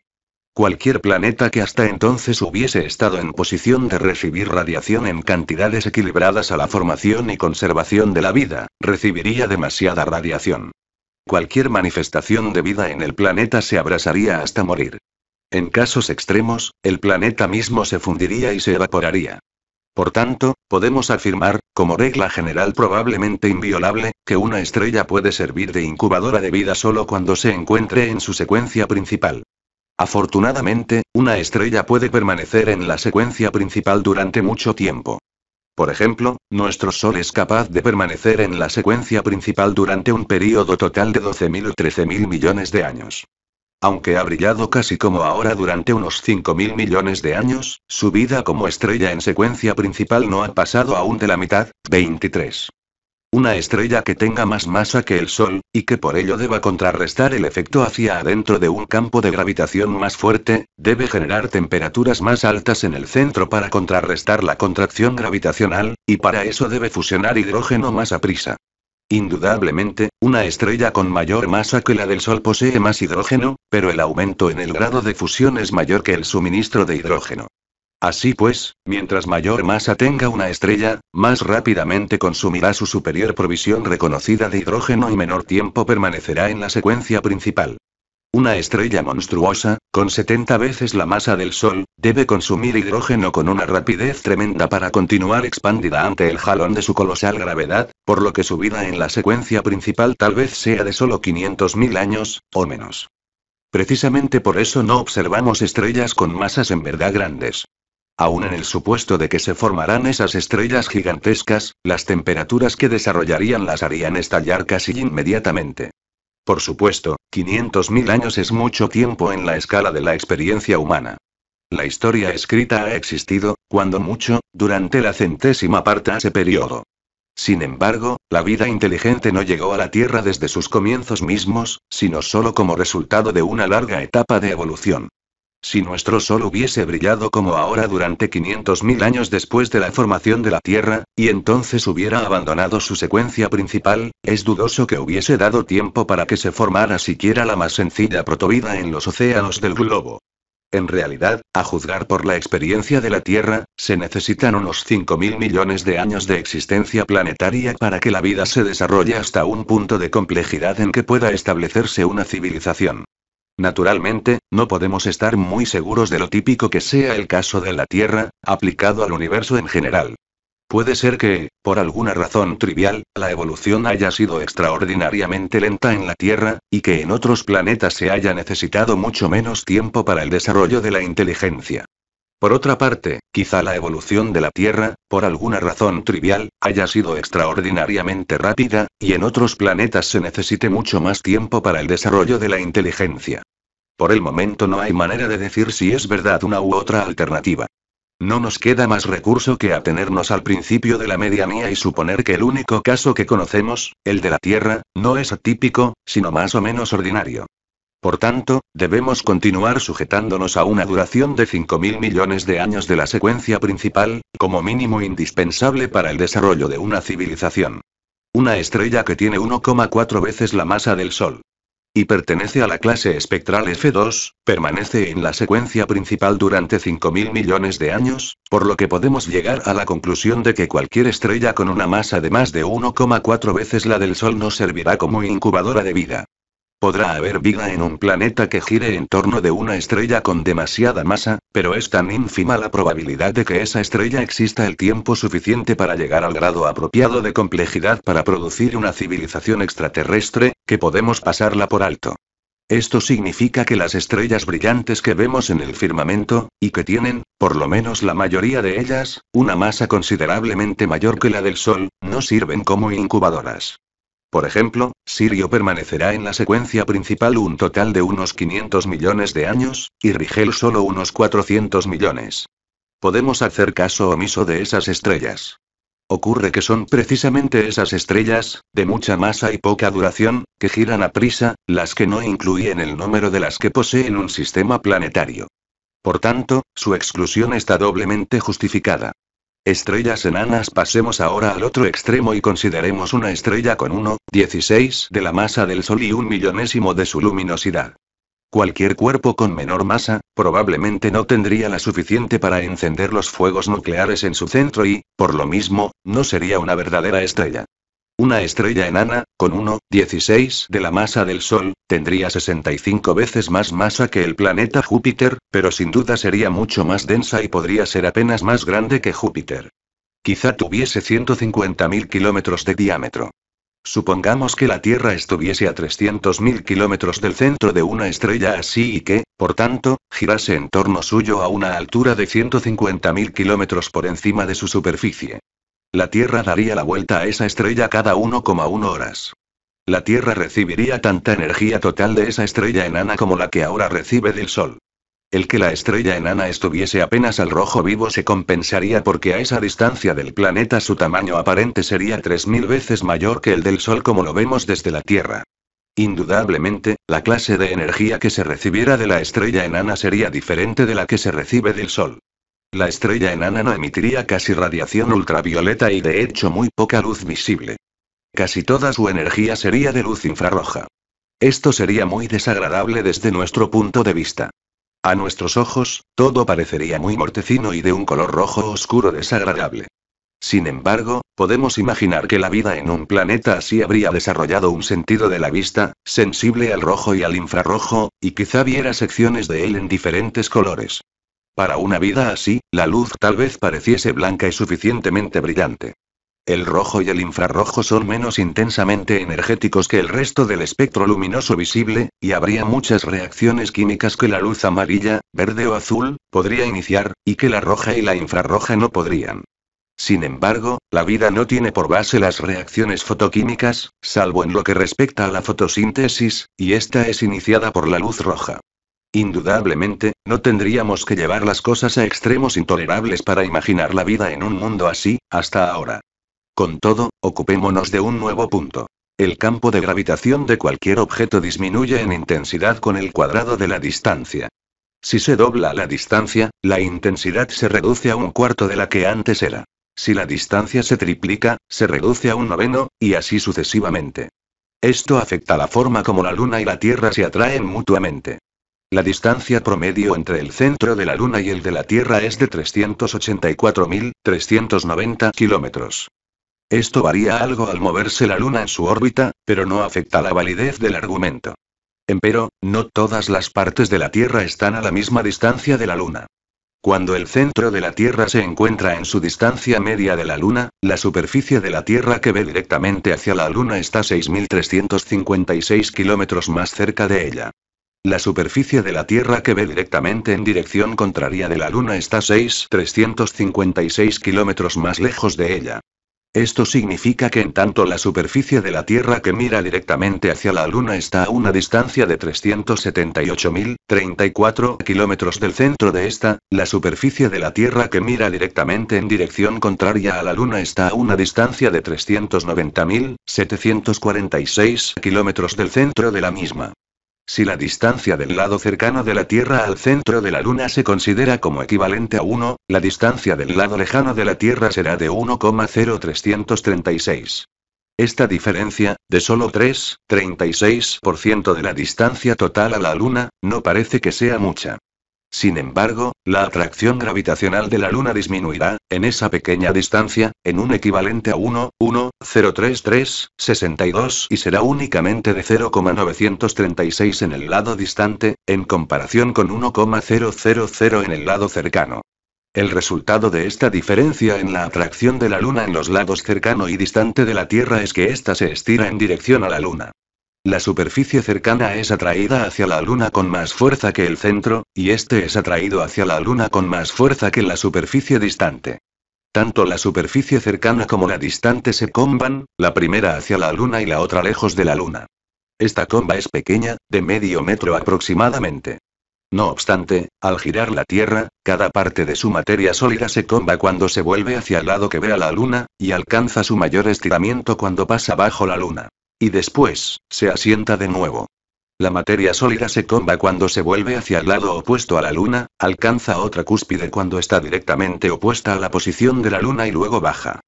Cualquier planeta que hasta entonces hubiese estado en posición de recibir radiación en cantidades equilibradas a la formación y conservación de la vida, recibiría demasiada radiación. Cualquier manifestación de vida en el planeta se abrasaría hasta morir. En casos extremos, el planeta mismo se fundiría y se evaporaría. Por tanto, podemos afirmar, como regla general probablemente inviolable, que una estrella puede servir de incubadora de vida solo cuando se encuentre en su secuencia principal. Afortunadamente, una estrella puede permanecer en la secuencia principal durante mucho tiempo. Por ejemplo, nuestro Sol es capaz de permanecer en la secuencia principal durante un período total de 12.000 o 13.000 millones de años. Aunque ha brillado casi como ahora durante unos 5.000 millones de años, su vida como estrella en secuencia principal no ha pasado aún de la mitad, 23. Una estrella que tenga más masa que el Sol, y que por ello deba contrarrestar el efecto hacia adentro de un campo de gravitación más fuerte, debe generar temperaturas más altas en el centro para contrarrestar la contracción gravitacional, y para eso debe fusionar hidrógeno más a prisa. Indudablemente, una estrella con mayor masa que la del Sol posee más hidrógeno, pero el aumento en el grado de fusión es mayor que el suministro de hidrógeno. Así pues, mientras mayor masa tenga una estrella, más rápidamente consumirá su superior provisión reconocida de hidrógeno y menor tiempo permanecerá en la secuencia principal. Una estrella monstruosa, con 70 veces la masa del Sol, debe consumir hidrógeno con una rapidez tremenda para continuar expandida ante el jalón de su colosal gravedad, por lo que su vida en la secuencia principal tal vez sea de solo 500.000 años, o menos. Precisamente por eso no observamos estrellas con masas en verdad grandes. Aún en el supuesto de que se formarán esas estrellas gigantescas, las temperaturas que desarrollarían las harían estallar casi inmediatamente. Por supuesto, 500.000 años es mucho tiempo en la escala de la experiencia humana. La historia escrita ha existido, cuando mucho, durante la centésima parte de ese periodo. Sin embargo, la vida inteligente no llegó a la Tierra desde sus comienzos mismos, sino solo como resultado de una larga etapa de evolución. Si nuestro Sol hubiese brillado como ahora durante 500.000 años después de la formación de la Tierra, y entonces hubiera abandonado su secuencia principal, es dudoso que hubiese dado tiempo para que se formara siquiera la más sencilla protovida en los océanos del globo. En realidad, a juzgar por la experiencia de la Tierra, se necesitan unos 5.000 millones de años de existencia planetaria para que la vida se desarrolle hasta un punto de complejidad en que pueda establecerse una civilización. Naturalmente, no podemos estar muy seguros de lo típico que sea el caso de la Tierra, aplicado al universo en general. Puede ser que, por alguna razón trivial, la evolución haya sido extraordinariamente lenta en la Tierra, y que en otros planetas se haya necesitado mucho menos tiempo para el desarrollo de la inteligencia. Por otra parte, quizá la evolución de la Tierra, por alguna razón trivial, haya sido extraordinariamente rápida, y en otros planetas se necesite mucho más tiempo para el desarrollo de la inteligencia. Por el momento no hay manera de decir si es verdad una u otra alternativa. No nos queda más recurso que atenernos al principio de la medianía y suponer que el único caso que conocemos, el de la Tierra, no es atípico, sino más o menos ordinario. Por tanto, debemos continuar sujetándonos a una duración de 5.000 millones de años de la secuencia principal, como mínimo indispensable para el desarrollo de una civilización. Una estrella que tiene 1,4 veces la masa del Sol. Y pertenece a la clase espectral F2, permanece en la secuencia principal durante 5.000 millones de años, por lo que podemos llegar a la conclusión de que cualquier estrella con una masa de más de 1,4 veces la del Sol nos servirá como incubadora de vida. Podrá haber vida en un planeta que gire en torno de una estrella con demasiada masa, pero es tan ínfima la probabilidad de que esa estrella exista el tiempo suficiente para llegar al grado apropiado de complejidad para producir una civilización extraterrestre, que podemos pasarla por alto. Esto significa que las estrellas brillantes que vemos en el firmamento, y que tienen, por lo menos la mayoría de ellas, una masa considerablemente mayor que la del Sol, no sirven como incubadoras. Por ejemplo, Sirio permanecerá en la secuencia principal un total de unos 500 millones de años, y Rigel solo unos 400 millones. Podemos hacer caso omiso de esas estrellas. Ocurre que son precisamente esas estrellas, de mucha masa y poca duración, que giran a prisa, las que no incluyen el número de las que poseen un sistema planetario. Por tanto, su exclusión está doblemente justificada. Estrellas enanas Pasemos ahora al otro extremo y consideremos una estrella con 1,16 de la masa del Sol y un millonésimo de su luminosidad. Cualquier cuerpo con menor masa, probablemente no tendría la suficiente para encender los fuegos nucleares en su centro y, por lo mismo, no sería una verdadera estrella. Una estrella enana, con 1,16 de la masa del Sol, tendría 65 veces más masa que el planeta Júpiter, pero sin duda sería mucho más densa y podría ser apenas más grande que Júpiter. Quizá tuviese 150.000 kilómetros de diámetro. Supongamos que la Tierra estuviese a 300.000 kilómetros del centro de una estrella así y que, por tanto, girase en torno suyo a una altura de 150.000 kilómetros por encima de su superficie. La Tierra daría la vuelta a esa estrella cada 1,1 horas. La Tierra recibiría tanta energía total de esa estrella enana como la que ahora recibe del Sol. El que la estrella enana estuviese apenas al rojo vivo se compensaría porque a esa distancia del planeta su tamaño aparente sería 3.000 veces mayor que el del Sol como lo vemos desde la Tierra. Indudablemente, la clase de energía que se recibiera de la estrella enana sería diferente de la que se recibe del Sol. La estrella enana no emitiría casi radiación ultravioleta y de hecho muy poca luz visible. Casi toda su energía sería de luz infrarroja. Esto sería muy desagradable desde nuestro punto de vista. A nuestros ojos, todo parecería muy mortecino y de un color rojo oscuro desagradable. Sin embargo, podemos imaginar que la vida en un planeta así habría desarrollado un sentido de la vista, sensible al rojo y al infrarrojo, y quizá viera secciones de él en diferentes colores. Para una vida así, la luz tal vez pareciese blanca y suficientemente brillante. El rojo y el infrarrojo son menos intensamente energéticos que el resto del espectro luminoso visible, y habría muchas reacciones químicas que la luz amarilla, verde o azul, podría iniciar, y que la roja y la infrarroja no podrían. Sin embargo, la vida no tiene por base las reacciones fotoquímicas, salvo en lo que respecta a la fotosíntesis, y esta es iniciada por la luz roja. Indudablemente, no tendríamos que llevar las cosas a extremos intolerables para imaginar la vida en un mundo así, hasta ahora. Con todo, ocupémonos de un nuevo punto. El campo de gravitación de cualquier objeto disminuye en intensidad con el cuadrado de la distancia. Si se dobla la distancia, la intensidad se reduce a un cuarto de la que antes era. Si la distancia se triplica, se reduce a un noveno, y así sucesivamente. Esto afecta la forma como la Luna y la Tierra se atraen mutuamente. La distancia promedio entre el centro de la Luna y el de la Tierra es de 384.390 kilómetros. Esto varía algo al moverse la Luna en su órbita, pero no afecta la validez del argumento. Empero, no todas las partes de la Tierra están a la misma distancia de la Luna. Cuando el centro de la Tierra se encuentra en su distancia media de la Luna, la superficie de la Tierra que ve directamente hacia la Luna está 6.356 kilómetros más cerca de ella. La superficie de la Tierra que ve directamente en dirección contraria de la Luna está 6.356 kilómetros más lejos de ella. Esto significa que en tanto la superficie de la Tierra que mira directamente hacia la Luna está a una distancia de 378.034 kilómetros del centro de esta, la superficie de la Tierra que mira directamente en dirección contraria a la Luna está a una distancia de 390.746 kilómetros del centro de la misma. Si la distancia del lado cercano de la Tierra al centro de la Luna se considera como equivalente a 1, la distancia del lado lejano de la Tierra será de 1,0336. Esta diferencia, de solo 3,36% de la distancia total a la Luna, no parece que sea mucha. Sin embargo, la atracción gravitacional de la Luna disminuirá, en esa pequeña distancia, en un equivalente a 1,1,033,62 y será únicamente de 0,936 en el lado distante, en comparación con 1,000 en el lado cercano. El resultado de esta diferencia en la atracción de la Luna en los lados cercano y distante de la Tierra es que ésta se estira en dirección a la Luna. La superficie cercana es atraída hacia la Luna con más fuerza que el centro, y este es atraído hacia la Luna con más fuerza que la superficie distante. Tanto la superficie cercana como la distante se comban, la primera hacia la Luna y la otra lejos de la Luna. Esta comba es pequeña, de medio metro aproximadamente. No obstante, al girar la Tierra, cada parte de su materia sólida se comba cuando se vuelve hacia el lado que ve a la Luna, y alcanza su mayor estiramiento cuando pasa bajo la Luna. Y después, se asienta de nuevo. La materia sólida se comba cuando se vuelve hacia el lado opuesto a la Luna, alcanza otra cúspide cuando está directamente opuesta a la posición de la Luna y luego baja.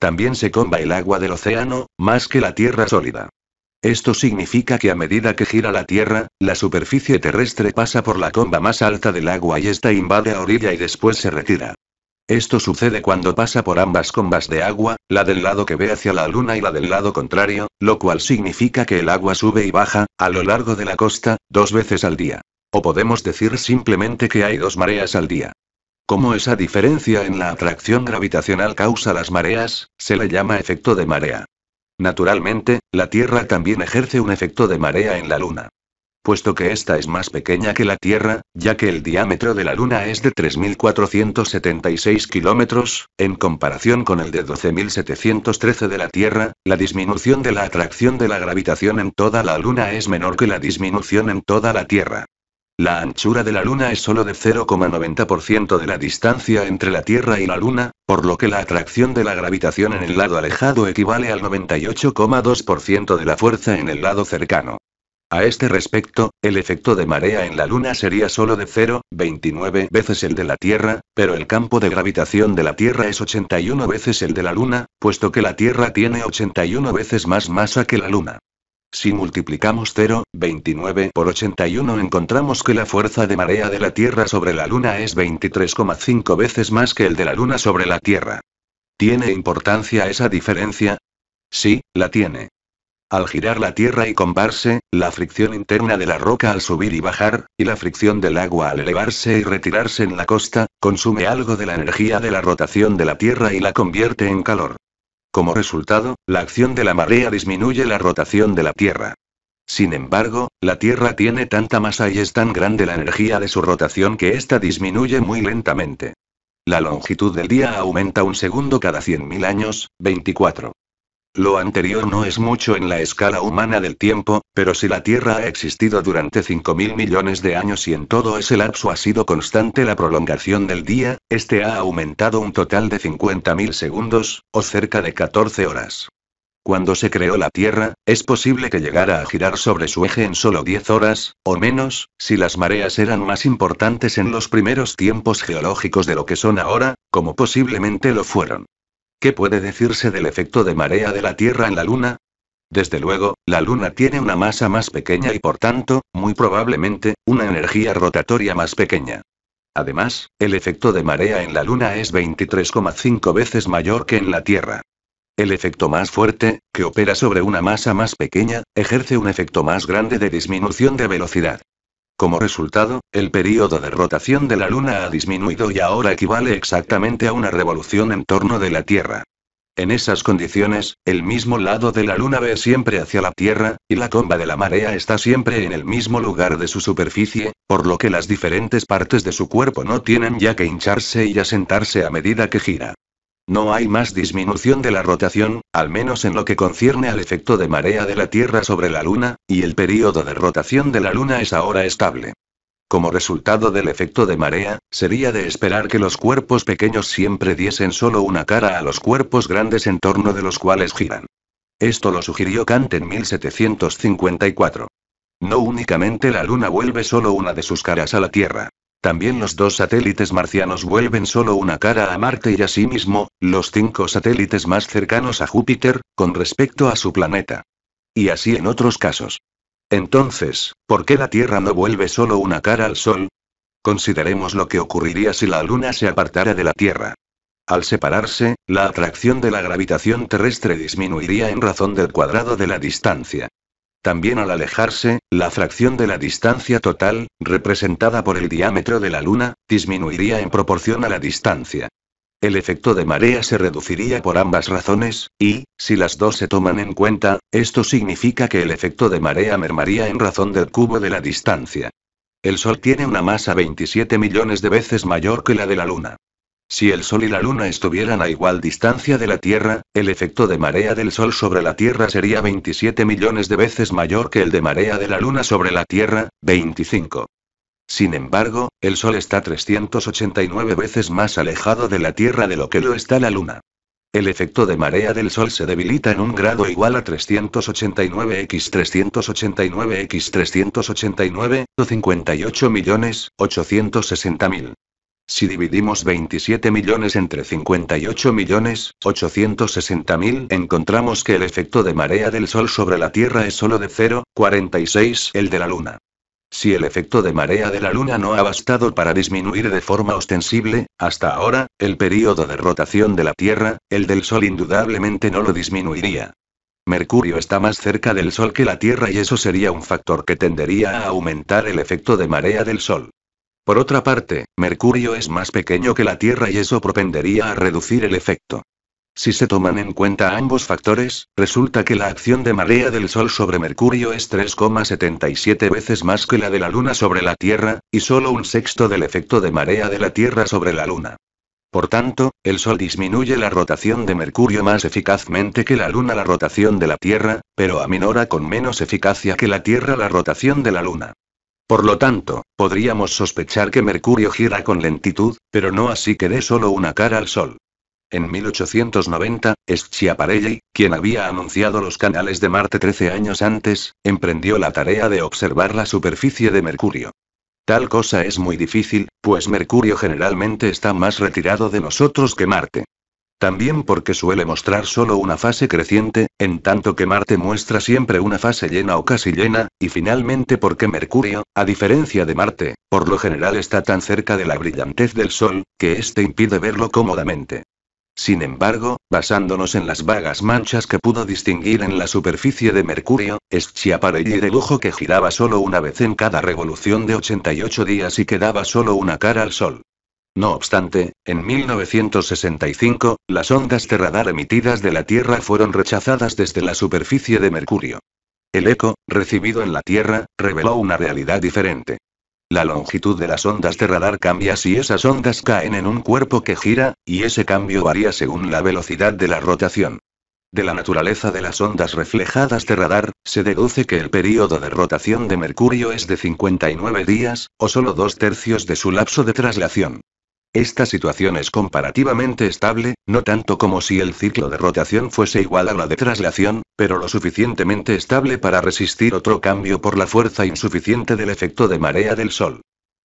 También se comba el agua del océano, más que la Tierra sólida. Esto significa que a medida que gira la Tierra, la superficie terrestre pasa por la comba más alta del agua y esta invade a orilla y después se retira. Esto sucede cuando pasa por ambas combas de agua, la del lado que ve hacia la luna y la del lado contrario, lo cual significa que el agua sube y baja, a lo largo de la costa, dos veces al día. O podemos decir simplemente que hay dos mareas al día. Como esa diferencia en la atracción gravitacional causa las mareas, se le llama efecto de marea. Naturalmente, la Tierra también ejerce un efecto de marea en la Luna puesto que esta es más pequeña que la Tierra, ya que el diámetro de la Luna es de 3.476 kilómetros, en comparación con el de 12.713 de la Tierra, la disminución de la atracción de la gravitación en toda la Luna es menor que la disminución en toda la Tierra. La anchura de la Luna es solo de 0,90% de la distancia entre la Tierra y la Luna, por lo que la atracción de la gravitación en el lado alejado equivale al 98,2% de la fuerza en el lado cercano. A este respecto, el efecto de marea en la Luna sería solo de 0,29 veces el de la Tierra, pero el campo de gravitación de la Tierra es 81 veces el de la Luna, puesto que la Tierra tiene 81 veces más masa que la Luna. Si multiplicamos 0,29 por 81 encontramos que la fuerza de marea de la Tierra sobre la Luna es 23,5 veces más que el de la Luna sobre la Tierra. ¿Tiene importancia esa diferencia? Sí, la tiene. Al girar la tierra y combarse, la fricción interna de la roca al subir y bajar, y la fricción del agua al elevarse y retirarse en la costa, consume algo de la energía de la rotación de la tierra y la convierte en calor. Como resultado, la acción de la marea disminuye la rotación de la tierra. Sin embargo, la Tierra tiene tanta masa y es tan grande la energía de su rotación que ésta disminuye muy lentamente. La longitud del día aumenta un segundo cada 100.000 años, 24. Lo anterior no es mucho en la escala humana del tiempo, pero si la Tierra ha existido durante 5.000 millones de años y en todo ese lapso ha sido constante la prolongación del día, este ha aumentado un total de 50.000 segundos, o cerca de 14 horas. Cuando se creó la Tierra, es posible que llegara a girar sobre su eje en solo 10 horas, o menos, si las mareas eran más importantes en los primeros tiempos geológicos de lo que son ahora, como posiblemente lo fueron. ¿Qué puede decirse del efecto de marea de la Tierra en la Luna? Desde luego, la Luna tiene una masa más pequeña y por tanto, muy probablemente, una energía rotatoria más pequeña. Además, el efecto de marea en la Luna es 23,5 veces mayor que en la Tierra. El efecto más fuerte, que opera sobre una masa más pequeña, ejerce un efecto más grande de disminución de velocidad. Como resultado, el período de rotación de la Luna ha disminuido y ahora equivale exactamente a una revolución en torno de la Tierra. En esas condiciones, el mismo lado de la Luna ve siempre hacia la Tierra, y la comba de la marea está siempre en el mismo lugar de su superficie, por lo que las diferentes partes de su cuerpo no tienen ya que hincharse y asentarse a medida que gira. No hay más disminución de la rotación, al menos en lo que concierne al efecto de marea de la Tierra sobre la Luna, y el período de rotación de la Luna es ahora estable. Como resultado del efecto de marea, sería de esperar que los cuerpos pequeños siempre diesen solo una cara a los cuerpos grandes en torno de los cuales giran. Esto lo sugirió Kant en 1754. No únicamente la Luna vuelve solo una de sus caras a la Tierra. También los dos satélites marcianos vuelven solo una cara a Marte y asimismo, los cinco satélites más cercanos a Júpiter, con respecto a su planeta. Y así en otros casos. Entonces, ¿por qué la Tierra no vuelve solo una cara al Sol? Consideremos lo que ocurriría si la Luna se apartara de la Tierra. Al separarse, la atracción de la gravitación terrestre disminuiría en razón del cuadrado de la distancia. También al alejarse, la fracción de la distancia total, representada por el diámetro de la Luna, disminuiría en proporción a la distancia. El efecto de marea se reduciría por ambas razones, y, si las dos se toman en cuenta, esto significa que el efecto de marea mermaría en razón del cubo de la distancia. El Sol tiene una masa 27 millones de veces mayor que la de la Luna. Si el Sol y la Luna estuvieran a igual distancia de la Tierra, el efecto de marea del Sol sobre la Tierra sería 27 millones de veces mayor que el de marea de la Luna sobre la Tierra, 25. Sin embargo, el Sol está 389 veces más alejado de la Tierra de lo que lo está la Luna. El efecto de marea del Sol se debilita en un grado igual a 389x 389x 389, o 58 millones, 860 mil. Si dividimos 27 millones entre 58 millones, 860 mil, encontramos que el efecto de marea del Sol sobre la Tierra es solo de 0,46 el de la Luna. Si el efecto de marea de la Luna no ha bastado para disminuir de forma ostensible, hasta ahora, el período de rotación de la Tierra, el del Sol indudablemente no lo disminuiría. Mercurio está más cerca del Sol que la Tierra y eso sería un factor que tendería a aumentar el efecto de marea del Sol. Por otra parte, Mercurio es más pequeño que la Tierra y eso propendería a reducir el efecto. Si se toman en cuenta ambos factores, resulta que la acción de marea del Sol sobre Mercurio es 3,77 veces más que la de la Luna sobre la Tierra, y solo un sexto del efecto de marea de la Tierra sobre la Luna. Por tanto, el Sol disminuye la rotación de Mercurio más eficazmente que la Luna la rotación de la Tierra, pero aminora con menos eficacia que la Tierra la rotación de la Luna. Por lo tanto, podríamos sospechar que Mercurio gira con lentitud, pero no así que dé solo una cara al Sol. En 1890, Schiaparelli, quien había anunciado los canales de Marte 13 años antes, emprendió la tarea de observar la superficie de Mercurio. Tal cosa es muy difícil, pues Mercurio generalmente está más retirado de nosotros que Marte. También porque suele mostrar solo una fase creciente, en tanto que Marte muestra siempre una fase llena o casi llena, y finalmente porque Mercurio, a diferencia de Marte, por lo general está tan cerca de la brillantez del Sol, que éste impide verlo cómodamente. Sin embargo, basándonos en las vagas manchas que pudo distinguir en la superficie de Mercurio, Schiaparelli dedujo que giraba solo una vez en cada revolución de 88 días y quedaba solo una cara al Sol. No obstante, en 1965, las ondas de radar emitidas de la Tierra fueron rechazadas desde la superficie de Mercurio. El eco, recibido en la Tierra, reveló una realidad diferente. La longitud de las ondas de radar cambia si esas ondas caen en un cuerpo que gira, y ese cambio varía según la velocidad de la rotación. De la naturaleza de las ondas reflejadas de radar, se deduce que el período de rotación de Mercurio es de 59 días, o solo dos tercios de su lapso de traslación. Esta situación es comparativamente estable, no tanto como si el ciclo de rotación fuese igual a la de traslación, pero lo suficientemente estable para resistir otro cambio por la fuerza insuficiente del efecto de marea del Sol.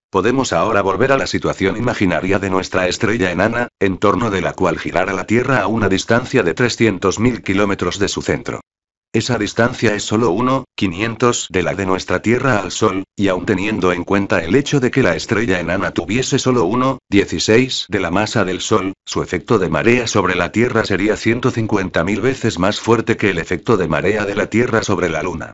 Podemos ahora volver a la situación imaginaria de nuestra estrella enana, en torno de la cual girara la Tierra a una distancia de 300.000 kilómetros de su centro. Esa distancia es solo 1,500 de la de nuestra Tierra al Sol, y aun teniendo en cuenta el hecho de que la estrella enana tuviese solo 1,16 de la masa del Sol, su efecto de marea sobre la Tierra sería 150.000 veces más fuerte que el efecto de marea de la Tierra sobre la Luna.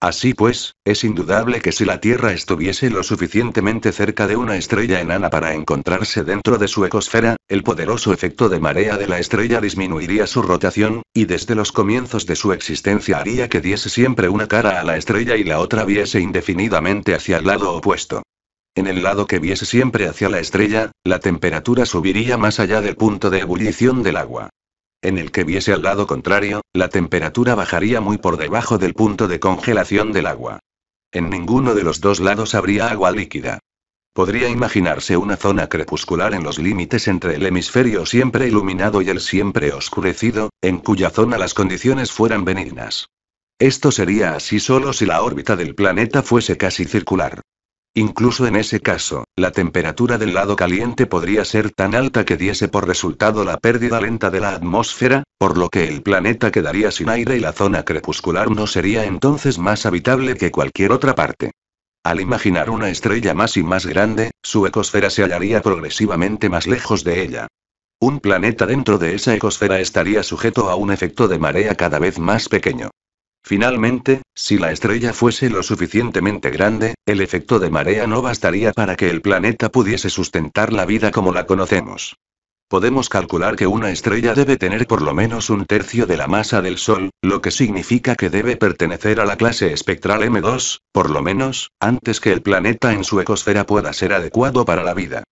Así pues, es indudable que si la Tierra estuviese lo suficientemente cerca de una estrella enana para encontrarse dentro de su ecosfera, el poderoso efecto de marea de la estrella disminuiría su rotación, y desde los comienzos de su existencia haría que diese siempre una cara a la estrella y la otra viese indefinidamente hacia el lado opuesto. En el lado que viese siempre hacia la estrella, la temperatura subiría más allá del punto de ebullición del agua en el que viese al lado contrario, la temperatura bajaría muy por debajo del punto de congelación del agua. En ninguno de los dos lados habría agua líquida. Podría imaginarse una zona crepuscular en los límites entre el hemisferio siempre iluminado y el siempre oscurecido, en cuya zona las condiciones fueran benignas. Esto sería así solo si la órbita del planeta fuese casi circular. Incluso en ese caso, la temperatura del lado caliente podría ser tan alta que diese por resultado la pérdida lenta de la atmósfera, por lo que el planeta quedaría sin aire y la zona crepuscular no sería entonces más habitable que cualquier otra parte. Al imaginar una estrella más y más grande, su ecosfera se hallaría progresivamente más lejos de ella. Un planeta dentro de esa ecosfera estaría sujeto a un efecto de marea cada vez más pequeño. Finalmente, si la estrella fuese lo suficientemente grande, el efecto de marea no bastaría para que el planeta pudiese sustentar la vida como la conocemos. Podemos calcular que una estrella debe tener por lo menos un tercio de la masa del Sol, lo que significa que debe pertenecer a la clase espectral M2, por lo menos, antes que el planeta en su ecosfera pueda ser adecuado para la vida.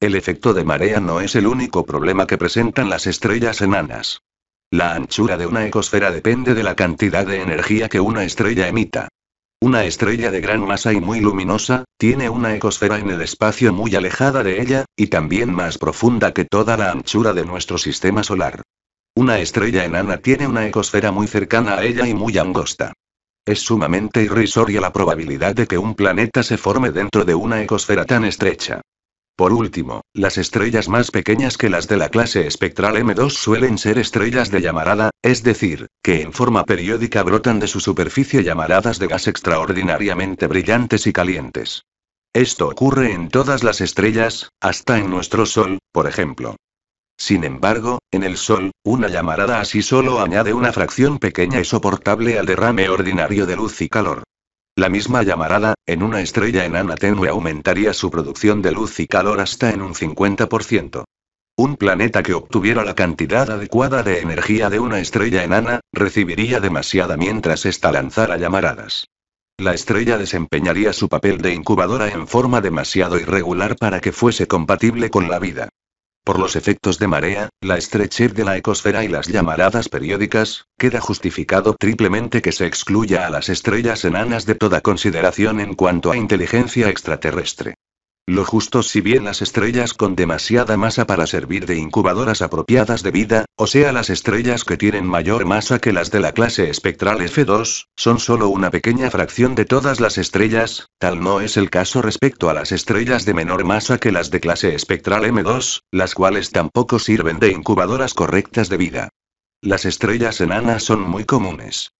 El efecto de marea no es el único problema que presentan las estrellas enanas. La anchura de una ecosfera depende de la cantidad de energía que una estrella emita. Una estrella de gran masa y muy luminosa, tiene una ecosfera en el espacio muy alejada de ella, y también más profunda que toda la anchura de nuestro sistema solar. Una estrella enana tiene una ecosfera muy cercana a ella y muy angosta. Es sumamente irrisoria la probabilidad de que un planeta se forme dentro de una ecosfera tan estrecha. Por último, las estrellas más pequeñas que las de la clase espectral M2 suelen ser estrellas de llamarada, es decir, que en forma periódica brotan de su superficie llamaradas de gas extraordinariamente brillantes y calientes. Esto ocurre en todas las estrellas, hasta en nuestro Sol, por ejemplo. Sin embargo, en el Sol, una llamarada así solo añade una fracción pequeña y soportable al derrame ordinario de luz y calor. La misma llamarada, en una estrella enana tenue aumentaría su producción de luz y calor hasta en un 50%. Un planeta que obtuviera la cantidad adecuada de energía de una estrella enana, recibiría demasiada mientras ésta lanzara llamaradas. La estrella desempeñaría su papel de incubadora en forma demasiado irregular para que fuese compatible con la vida. Por los efectos de marea, la estrechez de la ecosfera y las llamaradas periódicas, queda justificado triplemente que se excluya a las estrellas enanas de toda consideración en cuanto a inteligencia extraterrestre. Lo justo si bien las estrellas con demasiada masa para servir de incubadoras apropiadas de vida, o sea las estrellas que tienen mayor masa que las de la clase espectral F2, son solo una pequeña fracción de todas las estrellas, tal no es el caso respecto a las estrellas de menor masa que las de clase espectral M2, las cuales tampoco sirven de incubadoras correctas de vida. Las estrellas enanas son muy comunes.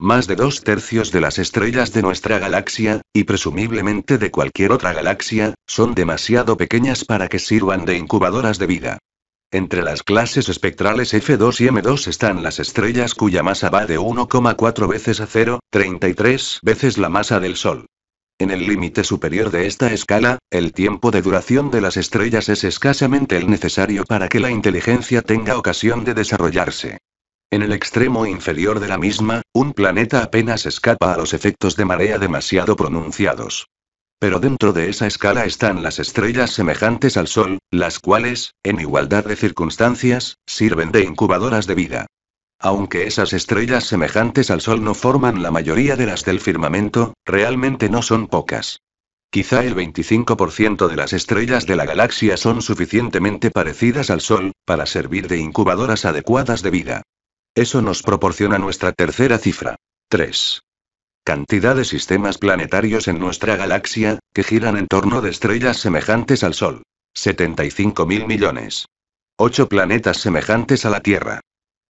Más de dos tercios de las estrellas de nuestra galaxia, y presumiblemente de cualquier otra galaxia, son demasiado pequeñas para que sirvan de incubadoras de vida. Entre las clases espectrales F2 y M2 están las estrellas cuya masa va de 1,4 veces a 0,33 veces la masa del Sol. En el límite superior de esta escala, el tiempo de duración de las estrellas es escasamente el necesario para que la inteligencia tenga ocasión de desarrollarse. En el extremo inferior de la misma, un planeta apenas escapa a los efectos de marea demasiado pronunciados. Pero dentro de esa escala están las estrellas semejantes al Sol, las cuales, en igualdad de circunstancias, sirven de incubadoras de vida. Aunque esas estrellas semejantes al Sol no forman la mayoría de las del firmamento, realmente no son pocas. Quizá el 25% de las estrellas de la galaxia son suficientemente parecidas al Sol, para servir de incubadoras adecuadas de vida. Eso nos proporciona nuestra tercera cifra. 3. Cantidad de sistemas planetarios en nuestra galaxia, que giran en torno de estrellas semejantes al Sol. 75 mil millones. 8 planetas semejantes a la Tierra.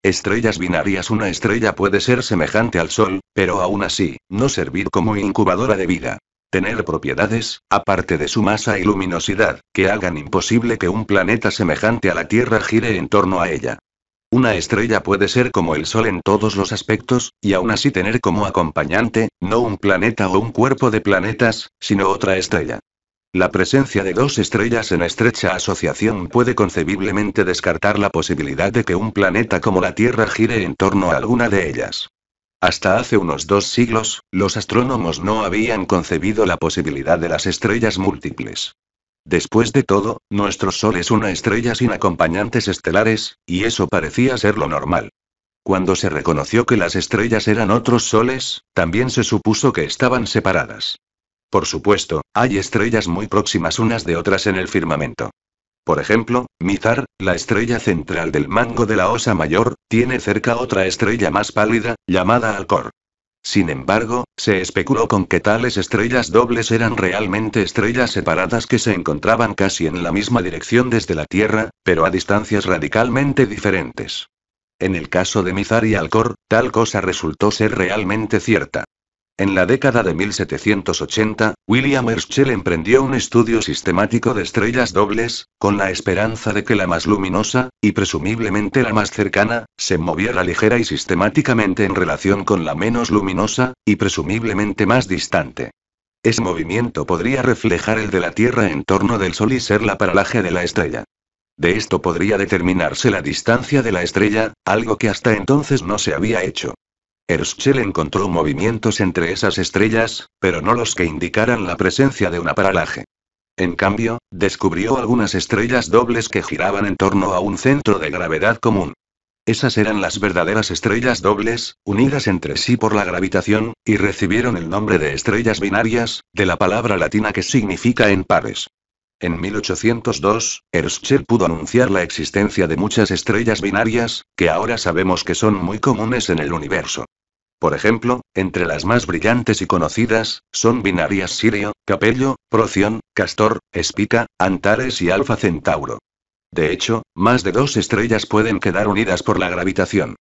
Estrellas binarias Una estrella puede ser semejante al Sol, pero aún así, no servir como incubadora de vida. Tener propiedades, aparte de su masa y luminosidad, que hagan imposible que un planeta semejante a la Tierra gire en torno a ella. Una estrella puede ser como el Sol en todos los aspectos, y aún así tener como acompañante, no un planeta o un cuerpo de planetas, sino otra estrella. La presencia de dos estrellas en estrecha asociación puede concebiblemente descartar la posibilidad de que un planeta como la Tierra gire en torno a alguna de ellas. Hasta hace unos dos siglos, los astrónomos no habían concebido la posibilidad de las estrellas múltiples. Después de todo, nuestro Sol es una estrella sin acompañantes estelares, y eso parecía ser lo normal. Cuando se reconoció que las estrellas eran otros soles, también se supuso que estaban separadas. Por supuesto, hay estrellas muy próximas unas de otras en el firmamento. Por ejemplo, Mizar, la estrella central del mango de la Osa Mayor, tiene cerca otra estrella más pálida, llamada Alcor. Sin embargo, se especuló con que tales estrellas dobles eran realmente estrellas separadas que se encontraban casi en la misma dirección desde la Tierra, pero a distancias radicalmente diferentes. En el caso de Mizar y Alcor, tal cosa resultó ser realmente cierta. En la década de 1780, William Herschel emprendió un estudio sistemático de estrellas dobles, con la esperanza de que la más luminosa, y presumiblemente la más cercana, se moviera ligera y sistemáticamente en relación con la menos luminosa, y presumiblemente más distante. Ese movimiento podría reflejar el de la Tierra en torno del Sol y ser la paralaje de la estrella. De esto podría determinarse la distancia de la estrella, algo que hasta entonces no se había hecho. Herschel encontró movimientos entre esas estrellas, pero no los que indicaran la presencia de una paralaje. En cambio, descubrió algunas estrellas dobles que giraban en torno a un centro de gravedad común. Esas eran las verdaderas estrellas dobles, unidas entre sí por la gravitación, y recibieron el nombre de estrellas binarias, de la palabra latina que significa en pares. En 1802, Herschel pudo anunciar la existencia de muchas estrellas binarias, que ahora sabemos que son muy comunes en el universo. Por ejemplo, entre las más brillantes y conocidas, son binarias Sirio, Capello, Proción, Castor, Espica, Antares y Alfa Centauro. De hecho, más de dos estrellas pueden quedar unidas por la gravitación.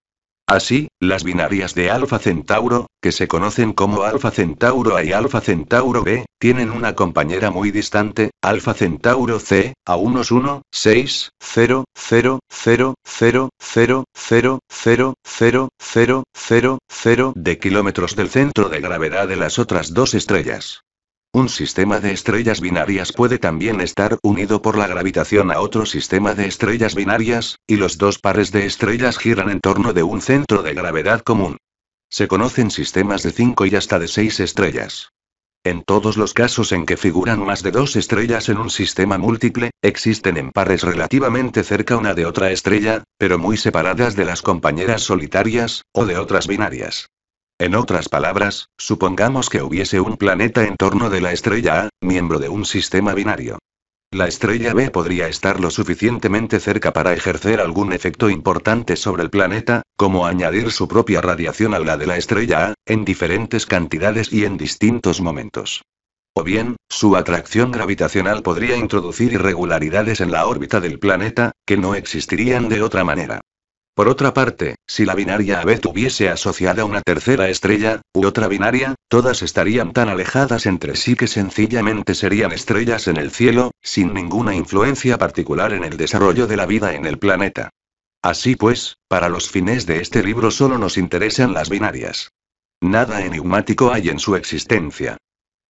Así, las binarias de Alfa Centauro, que se conocen como Alfa Centauro A y Alfa Centauro B, tienen una compañera muy distante, Alfa Centauro C, a unos 1, 6, 0, 0, 0, 0, 0, 0, 0, 0, 0, 0 de kilómetros del centro de gravedad de las otras dos estrellas. Un sistema de estrellas binarias puede también estar unido por la gravitación a otro sistema de estrellas binarias, y los dos pares de estrellas giran en torno de un centro de gravedad común. Se conocen sistemas de 5 y hasta de 6 estrellas. En todos los casos en que figuran más de dos estrellas en un sistema múltiple, existen en pares relativamente cerca una de otra estrella, pero muy separadas de las compañeras solitarias, o de otras binarias. En otras palabras, supongamos que hubiese un planeta en torno de la estrella A, miembro de un sistema binario. La estrella B podría estar lo suficientemente cerca para ejercer algún efecto importante sobre el planeta, como añadir su propia radiación a la de la estrella A, en diferentes cantidades y en distintos momentos. O bien, su atracción gravitacional podría introducir irregularidades en la órbita del planeta, que no existirían de otra manera. Por otra parte, si la binaria AB tuviese asociada una tercera estrella, u otra binaria, todas estarían tan alejadas entre sí que sencillamente serían estrellas en el cielo, sin ninguna influencia particular en el desarrollo de la vida en el planeta. Así pues, para los fines de este libro solo nos interesan las binarias. Nada enigmático hay en su existencia.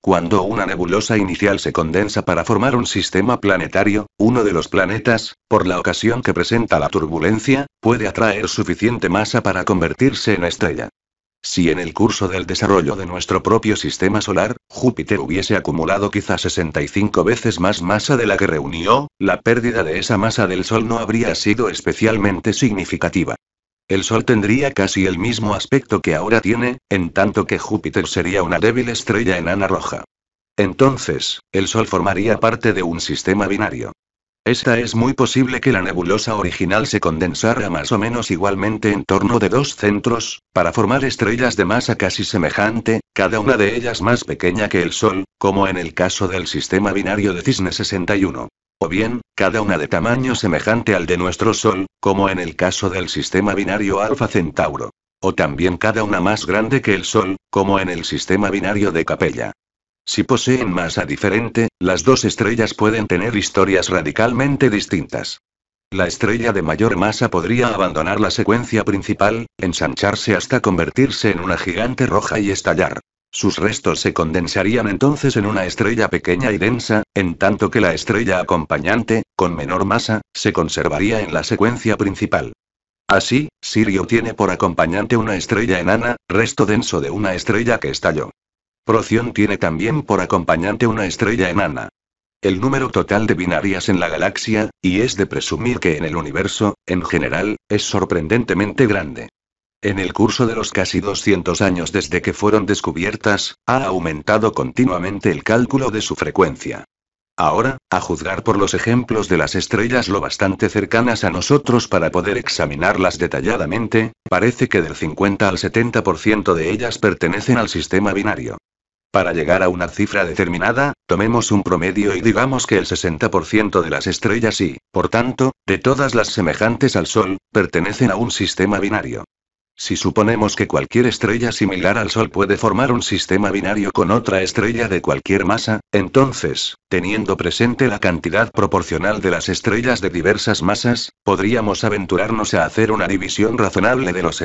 Cuando una nebulosa inicial se condensa para formar un sistema planetario, uno de los planetas, por la ocasión que presenta la turbulencia, puede atraer suficiente masa para convertirse en estrella. Si en el curso del desarrollo de nuestro propio sistema solar, Júpiter hubiese acumulado quizá 65 veces más masa de la que reunió, la pérdida de esa masa del Sol no habría sido especialmente significativa. El Sol tendría casi el mismo aspecto que ahora tiene, en tanto que Júpiter sería una débil estrella enana roja. Entonces, el Sol formaría parte de un sistema binario. Esta es muy posible que la nebulosa original se condensara más o menos igualmente en torno de dos centros, para formar estrellas de masa casi semejante, cada una de ellas más pequeña que el Sol, como en el caso del sistema binario de Cisne 61 o bien, cada una de tamaño semejante al de nuestro Sol, como en el caso del sistema binario Alfa Centauro. O también cada una más grande que el Sol, como en el sistema binario de Capella. Si poseen masa diferente, las dos estrellas pueden tener historias radicalmente distintas. La estrella de mayor masa podría abandonar la secuencia principal, ensancharse hasta convertirse en una gigante roja y estallar. Sus restos se condensarían entonces en una estrella pequeña y densa, en tanto que la estrella acompañante, con menor masa, se conservaría en la secuencia principal. Así, Sirio tiene por acompañante una estrella enana, resto denso de una estrella que estalló. Proción tiene también por acompañante una estrella enana. El número total de binarias en la galaxia, y es de presumir que en el universo, en general, es sorprendentemente grande. En el curso de los casi 200 años desde que fueron descubiertas, ha aumentado continuamente el cálculo de su frecuencia. Ahora, a juzgar por los ejemplos de las estrellas lo bastante cercanas a nosotros para poder examinarlas detalladamente, parece que del 50 al 70% de ellas pertenecen al sistema binario. Para llegar a una cifra determinada, tomemos un promedio y digamos que el 60% de las estrellas y, por tanto, de todas las semejantes al Sol, pertenecen a un sistema binario. Si suponemos que cualquier estrella similar al Sol puede formar un sistema binario con otra estrella de cualquier masa, entonces, teniendo presente la cantidad proporcional de las estrellas de diversas masas, podríamos aventurarnos a hacer una división razonable de los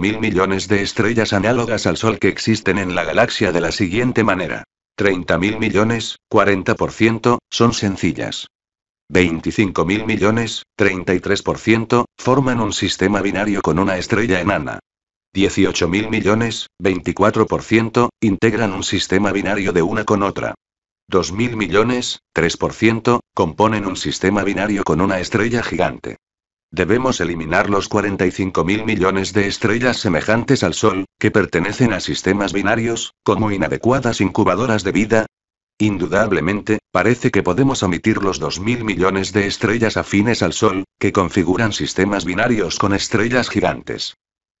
mil millones de estrellas análogas al Sol que existen en la galaxia de la siguiente manera. 30.000 millones, 40%, son sencillas. 25.000 millones, 33%, forman un sistema binario con una estrella enana. 18.000 millones, 24%, integran un sistema binario de una con otra. 2.000 millones, 3%, componen un sistema binario con una estrella gigante. Debemos eliminar los 45.000 millones de estrellas semejantes al Sol, que pertenecen a sistemas binarios, como inadecuadas incubadoras de vida, Indudablemente, parece que podemos omitir los 2.000 millones de estrellas afines al Sol, que configuran sistemas binarios con estrellas gigantes.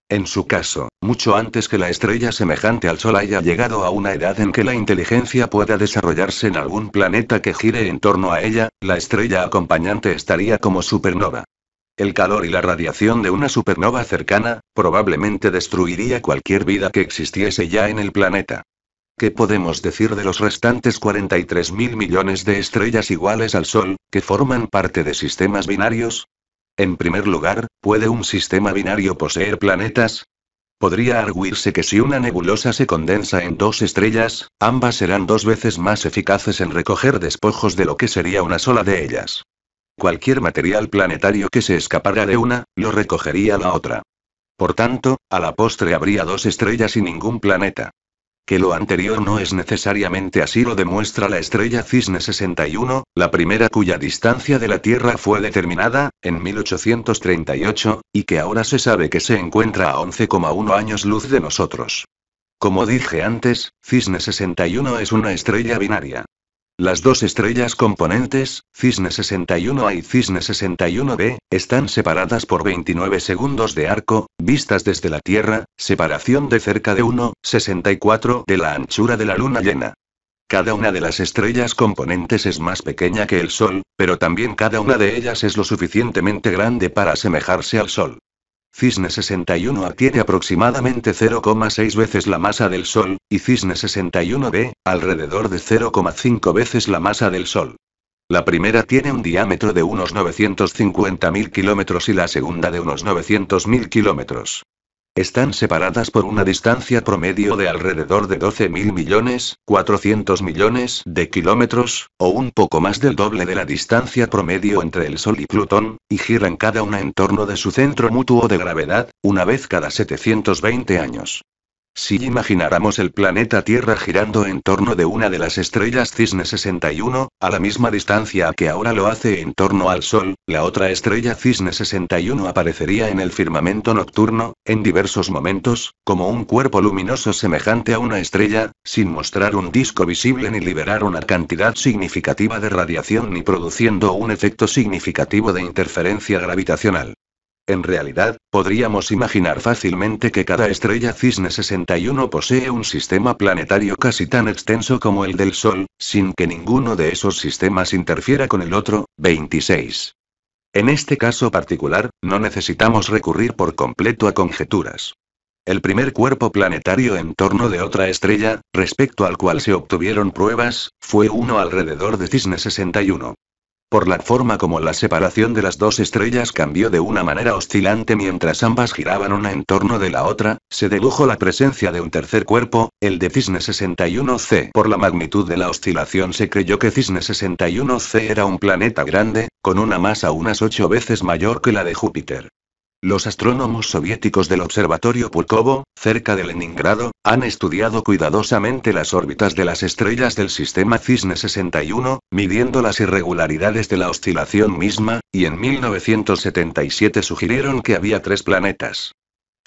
En su caso, mucho antes que la estrella semejante al Sol haya llegado a una edad en que la inteligencia pueda desarrollarse en algún planeta que gire en torno a ella, la estrella acompañante estaría como supernova. El calor y la radiación de una supernova cercana, probablemente destruiría cualquier vida que existiese ya en el planeta. ¿Qué podemos decir de los restantes 43.000 millones de estrellas iguales al Sol, que forman parte de sistemas binarios? En primer lugar, ¿puede un sistema binario poseer planetas? Podría arguirse que si una nebulosa se condensa en dos estrellas, ambas serán dos veces más eficaces en recoger despojos de lo que sería una sola de ellas. Cualquier material planetario que se escapara de una, lo recogería la otra. Por tanto, a la postre habría dos estrellas y ningún planeta. Que lo anterior no es necesariamente así lo demuestra la estrella Cisne 61, la primera cuya distancia de la Tierra fue determinada, en 1838, y que ahora se sabe que se encuentra a 11,1 años luz de nosotros. Como dije antes, Cisne 61 es una estrella binaria. Las dos estrellas componentes, Cisne 61A y Cisne 61B, están separadas por 29 segundos de arco, vistas desde la Tierra, separación de cerca de 1,64 de la anchura de la luna llena. Cada una de las estrellas componentes es más pequeña que el Sol, pero también cada una de ellas es lo suficientemente grande para asemejarse al Sol. Cisne 61A tiene aproximadamente 0,6 veces la masa del Sol, y Cisne 61b, alrededor de 0,5 veces la masa del Sol. La primera tiene un diámetro de unos 950.000 kilómetros y la segunda de unos 900.000 kilómetros. Están separadas por una distancia promedio de alrededor de 12.000 millones, 400 millones de kilómetros, o un poco más del doble de la distancia promedio entre el Sol y Plutón, y giran cada una en torno de su centro mutuo de gravedad, una vez cada 720 años. Si imagináramos el planeta Tierra girando en torno de una de las estrellas Cisne 61, a la misma distancia que ahora lo hace en torno al Sol, la otra estrella Cisne 61 aparecería en el firmamento nocturno, en diversos momentos, como un cuerpo luminoso semejante a una estrella, sin mostrar un disco visible ni liberar una cantidad significativa de radiación ni produciendo un efecto significativo de interferencia gravitacional. En realidad, podríamos imaginar fácilmente que cada estrella Cisne 61 posee un sistema planetario casi tan extenso como el del Sol, sin que ninguno de esos sistemas interfiera con el otro, 26. En este caso particular, no necesitamos recurrir por completo a conjeturas. El primer cuerpo planetario en torno de otra estrella, respecto al cual se obtuvieron pruebas, fue uno alrededor de Cisne 61 por la forma como la separación de las dos estrellas cambió de una manera oscilante mientras ambas giraban una en torno de la otra, se dedujo la presencia de un tercer cuerpo, el de Cisne 61C. Por la magnitud de la oscilación se creyó que Cisne 61C era un planeta grande, con una masa unas ocho veces mayor que la de Júpiter. Los astrónomos soviéticos del Observatorio Pulkovo, cerca de Leningrado, han estudiado cuidadosamente las órbitas de las estrellas del sistema Cisne 61, midiendo las irregularidades de la oscilación misma, y en 1977 sugirieron que había tres planetas.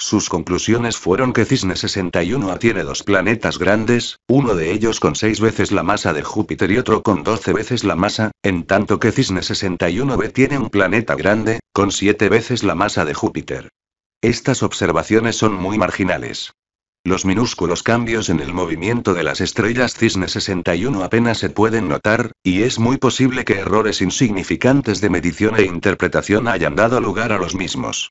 Sus conclusiones fueron que Cisne 61A tiene dos planetas grandes, uno de ellos con seis veces la masa de Júpiter y otro con doce veces la masa, en tanto que Cisne 61B tiene un planeta grande, con siete veces la masa de Júpiter. Estas observaciones son muy marginales. Los minúsculos cambios en el movimiento de las estrellas Cisne 61 apenas se pueden notar, y es muy posible que errores insignificantes de medición e interpretación hayan dado lugar a los mismos.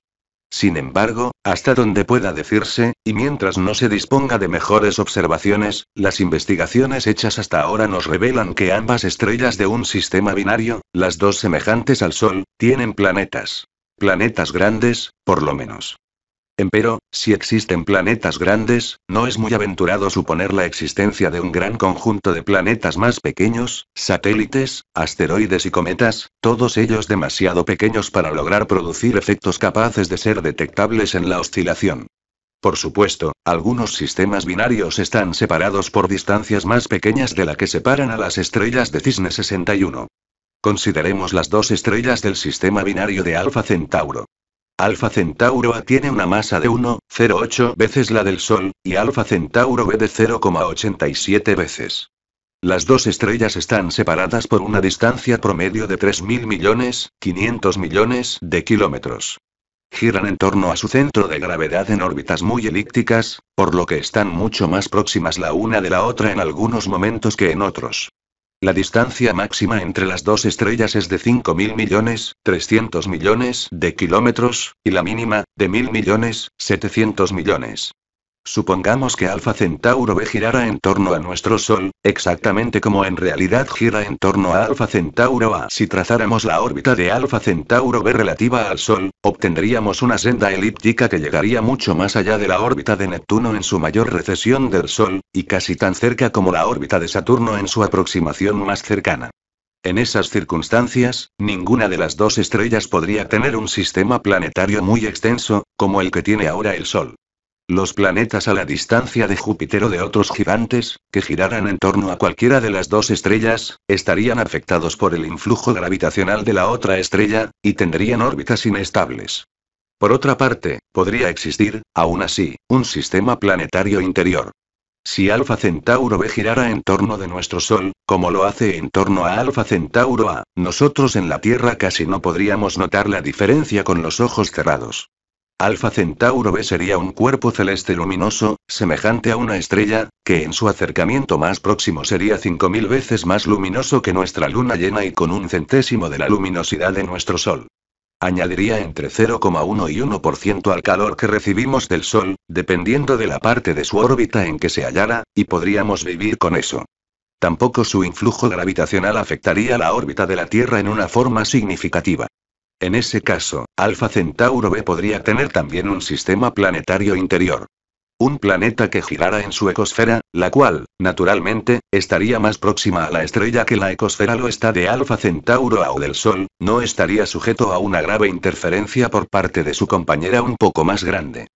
Sin embargo, hasta donde pueda decirse, y mientras no se disponga de mejores observaciones, las investigaciones hechas hasta ahora nos revelan que ambas estrellas de un sistema binario, las dos semejantes al Sol, tienen planetas. Planetas grandes, por lo menos. Em, pero, si existen planetas grandes, no es muy aventurado suponer la existencia de un gran conjunto de planetas más pequeños, satélites, asteroides y cometas, todos ellos demasiado pequeños para lograr producir efectos capaces de ser detectables en la oscilación. Por supuesto, algunos sistemas binarios están separados por distancias más pequeñas de la que separan a las estrellas de Cisne 61. Consideremos las dos estrellas del sistema binario de Alfa Centauro. Alfa Centauro A tiene una masa de 1,08 veces la del Sol, y Alfa Centauro B de 0,87 veces. Las dos estrellas están separadas por una distancia promedio de 3.000 millones, 500 millones de kilómetros. Giran en torno a su centro de gravedad en órbitas muy elípticas, por lo que están mucho más próximas la una de la otra en algunos momentos que en otros. La distancia máxima entre las dos estrellas es de 5.000 millones, 300 millones de kilómetros, y la mínima, de 1.000 millones, 700 millones. Supongamos que Alfa Centauro B girara en torno a nuestro Sol, exactamente como en realidad gira en torno a Alfa Centauro A. Si trazáramos la órbita de Alfa Centauro B relativa al Sol, obtendríamos una senda elíptica que llegaría mucho más allá de la órbita de Neptuno en su mayor recesión del Sol, y casi tan cerca como la órbita de Saturno en su aproximación más cercana. En esas circunstancias, ninguna de las dos estrellas podría tener un sistema planetario muy extenso, como el que tiene ahora el Sol. Los planetas a la distancia de Júpiter o de otros gigantes, que giraran en torno a cualquiera de las dos estrellas, estarían afectados por el influjo gravitacional de la otra estrella, y tendrían órbitas inestables. Por otra parte, podría existir, aún así, un sistema planetario interior. Si Alfa Centauro B girara en torno de nuestro Sol, como lo hace en torno a Alfa Centauro A, nosotros en la Tierra casi no podríamos notar la diferencia con los ojos cerrados. Alfa Centauro B sería un cuerpo celeste luminoso, semejante a una estrella, que en su acercamiento más próximo sería 5.000 veces más luminoso que nuestra luna llena y con un centésimo de la luminosidad de nuestro Sol. Añadiría entre 0,1 y 1% al calor que recibimos del Sol, dependiendo de la parte de su órbita en que se hallara, y podríamos vivir con eso. Tampoco su influjo gravitacional afectaría la órbita de la Tierra en una forma significativa. En ese caso, Alfa Centauro B podría tener también un sistema planetario interior. Un planeta que girara en su ecosfera, la cual, naturalmente, estaría más próxima a la estrella que la ecosfera lo está de Alfa Centauro A o del Sol, no estaría sujeto a una grave interferencia por parte de su compañera un poco más grande.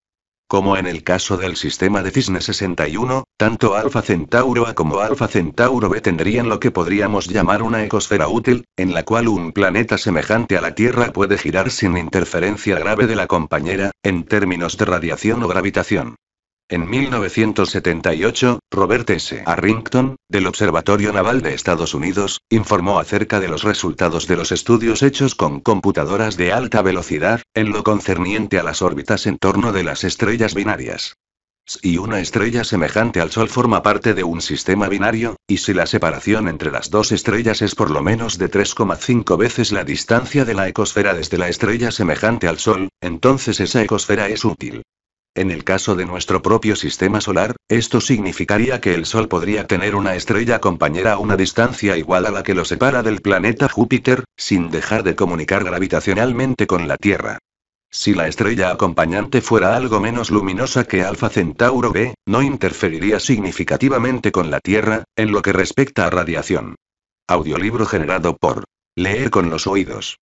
Como en el caso del sistema de Cisne 61, tanto Alpha Centauro A como Alfa Centauro B tendrían lo que podríamos llamar una ecosfera útil, en la cual un planeta semejante a la Tierra puede girar sin interferencia grave de la compañera, en términos de radiación o gravitación. En 1978, Robert S. Arrington, del Observatorio Naval de Estados Unidos, informó acerca de los resultados de los estudios hechos con computadoras de alta velocidad, en lo concerniente a las órbitas en torno de las estrellas binarias. Si una estrella semejante al Sol forma parte de un sistema binario, y si la separación entre las dos estrellas es por lo menos de 3,5 veces la distancia de la ecosfera desde la estrella semejante al Sol, entonces esa ecosfera es útil. En el caso de nuestro propio sistema solar, esto significaría que el Sol podría tener una estrella compañera a una distancia igual a la que lo separa del planeta Júpiter, sin dejar de comunicar gravitacionalmente con la Tierra. Si la estrella acompañante fuera algo menos luminosa que Alfa Centauro B, no interferiría significativamente con la Tierra, en lo que respecta a radiación. Audiolibro generado por Leer con los oídos.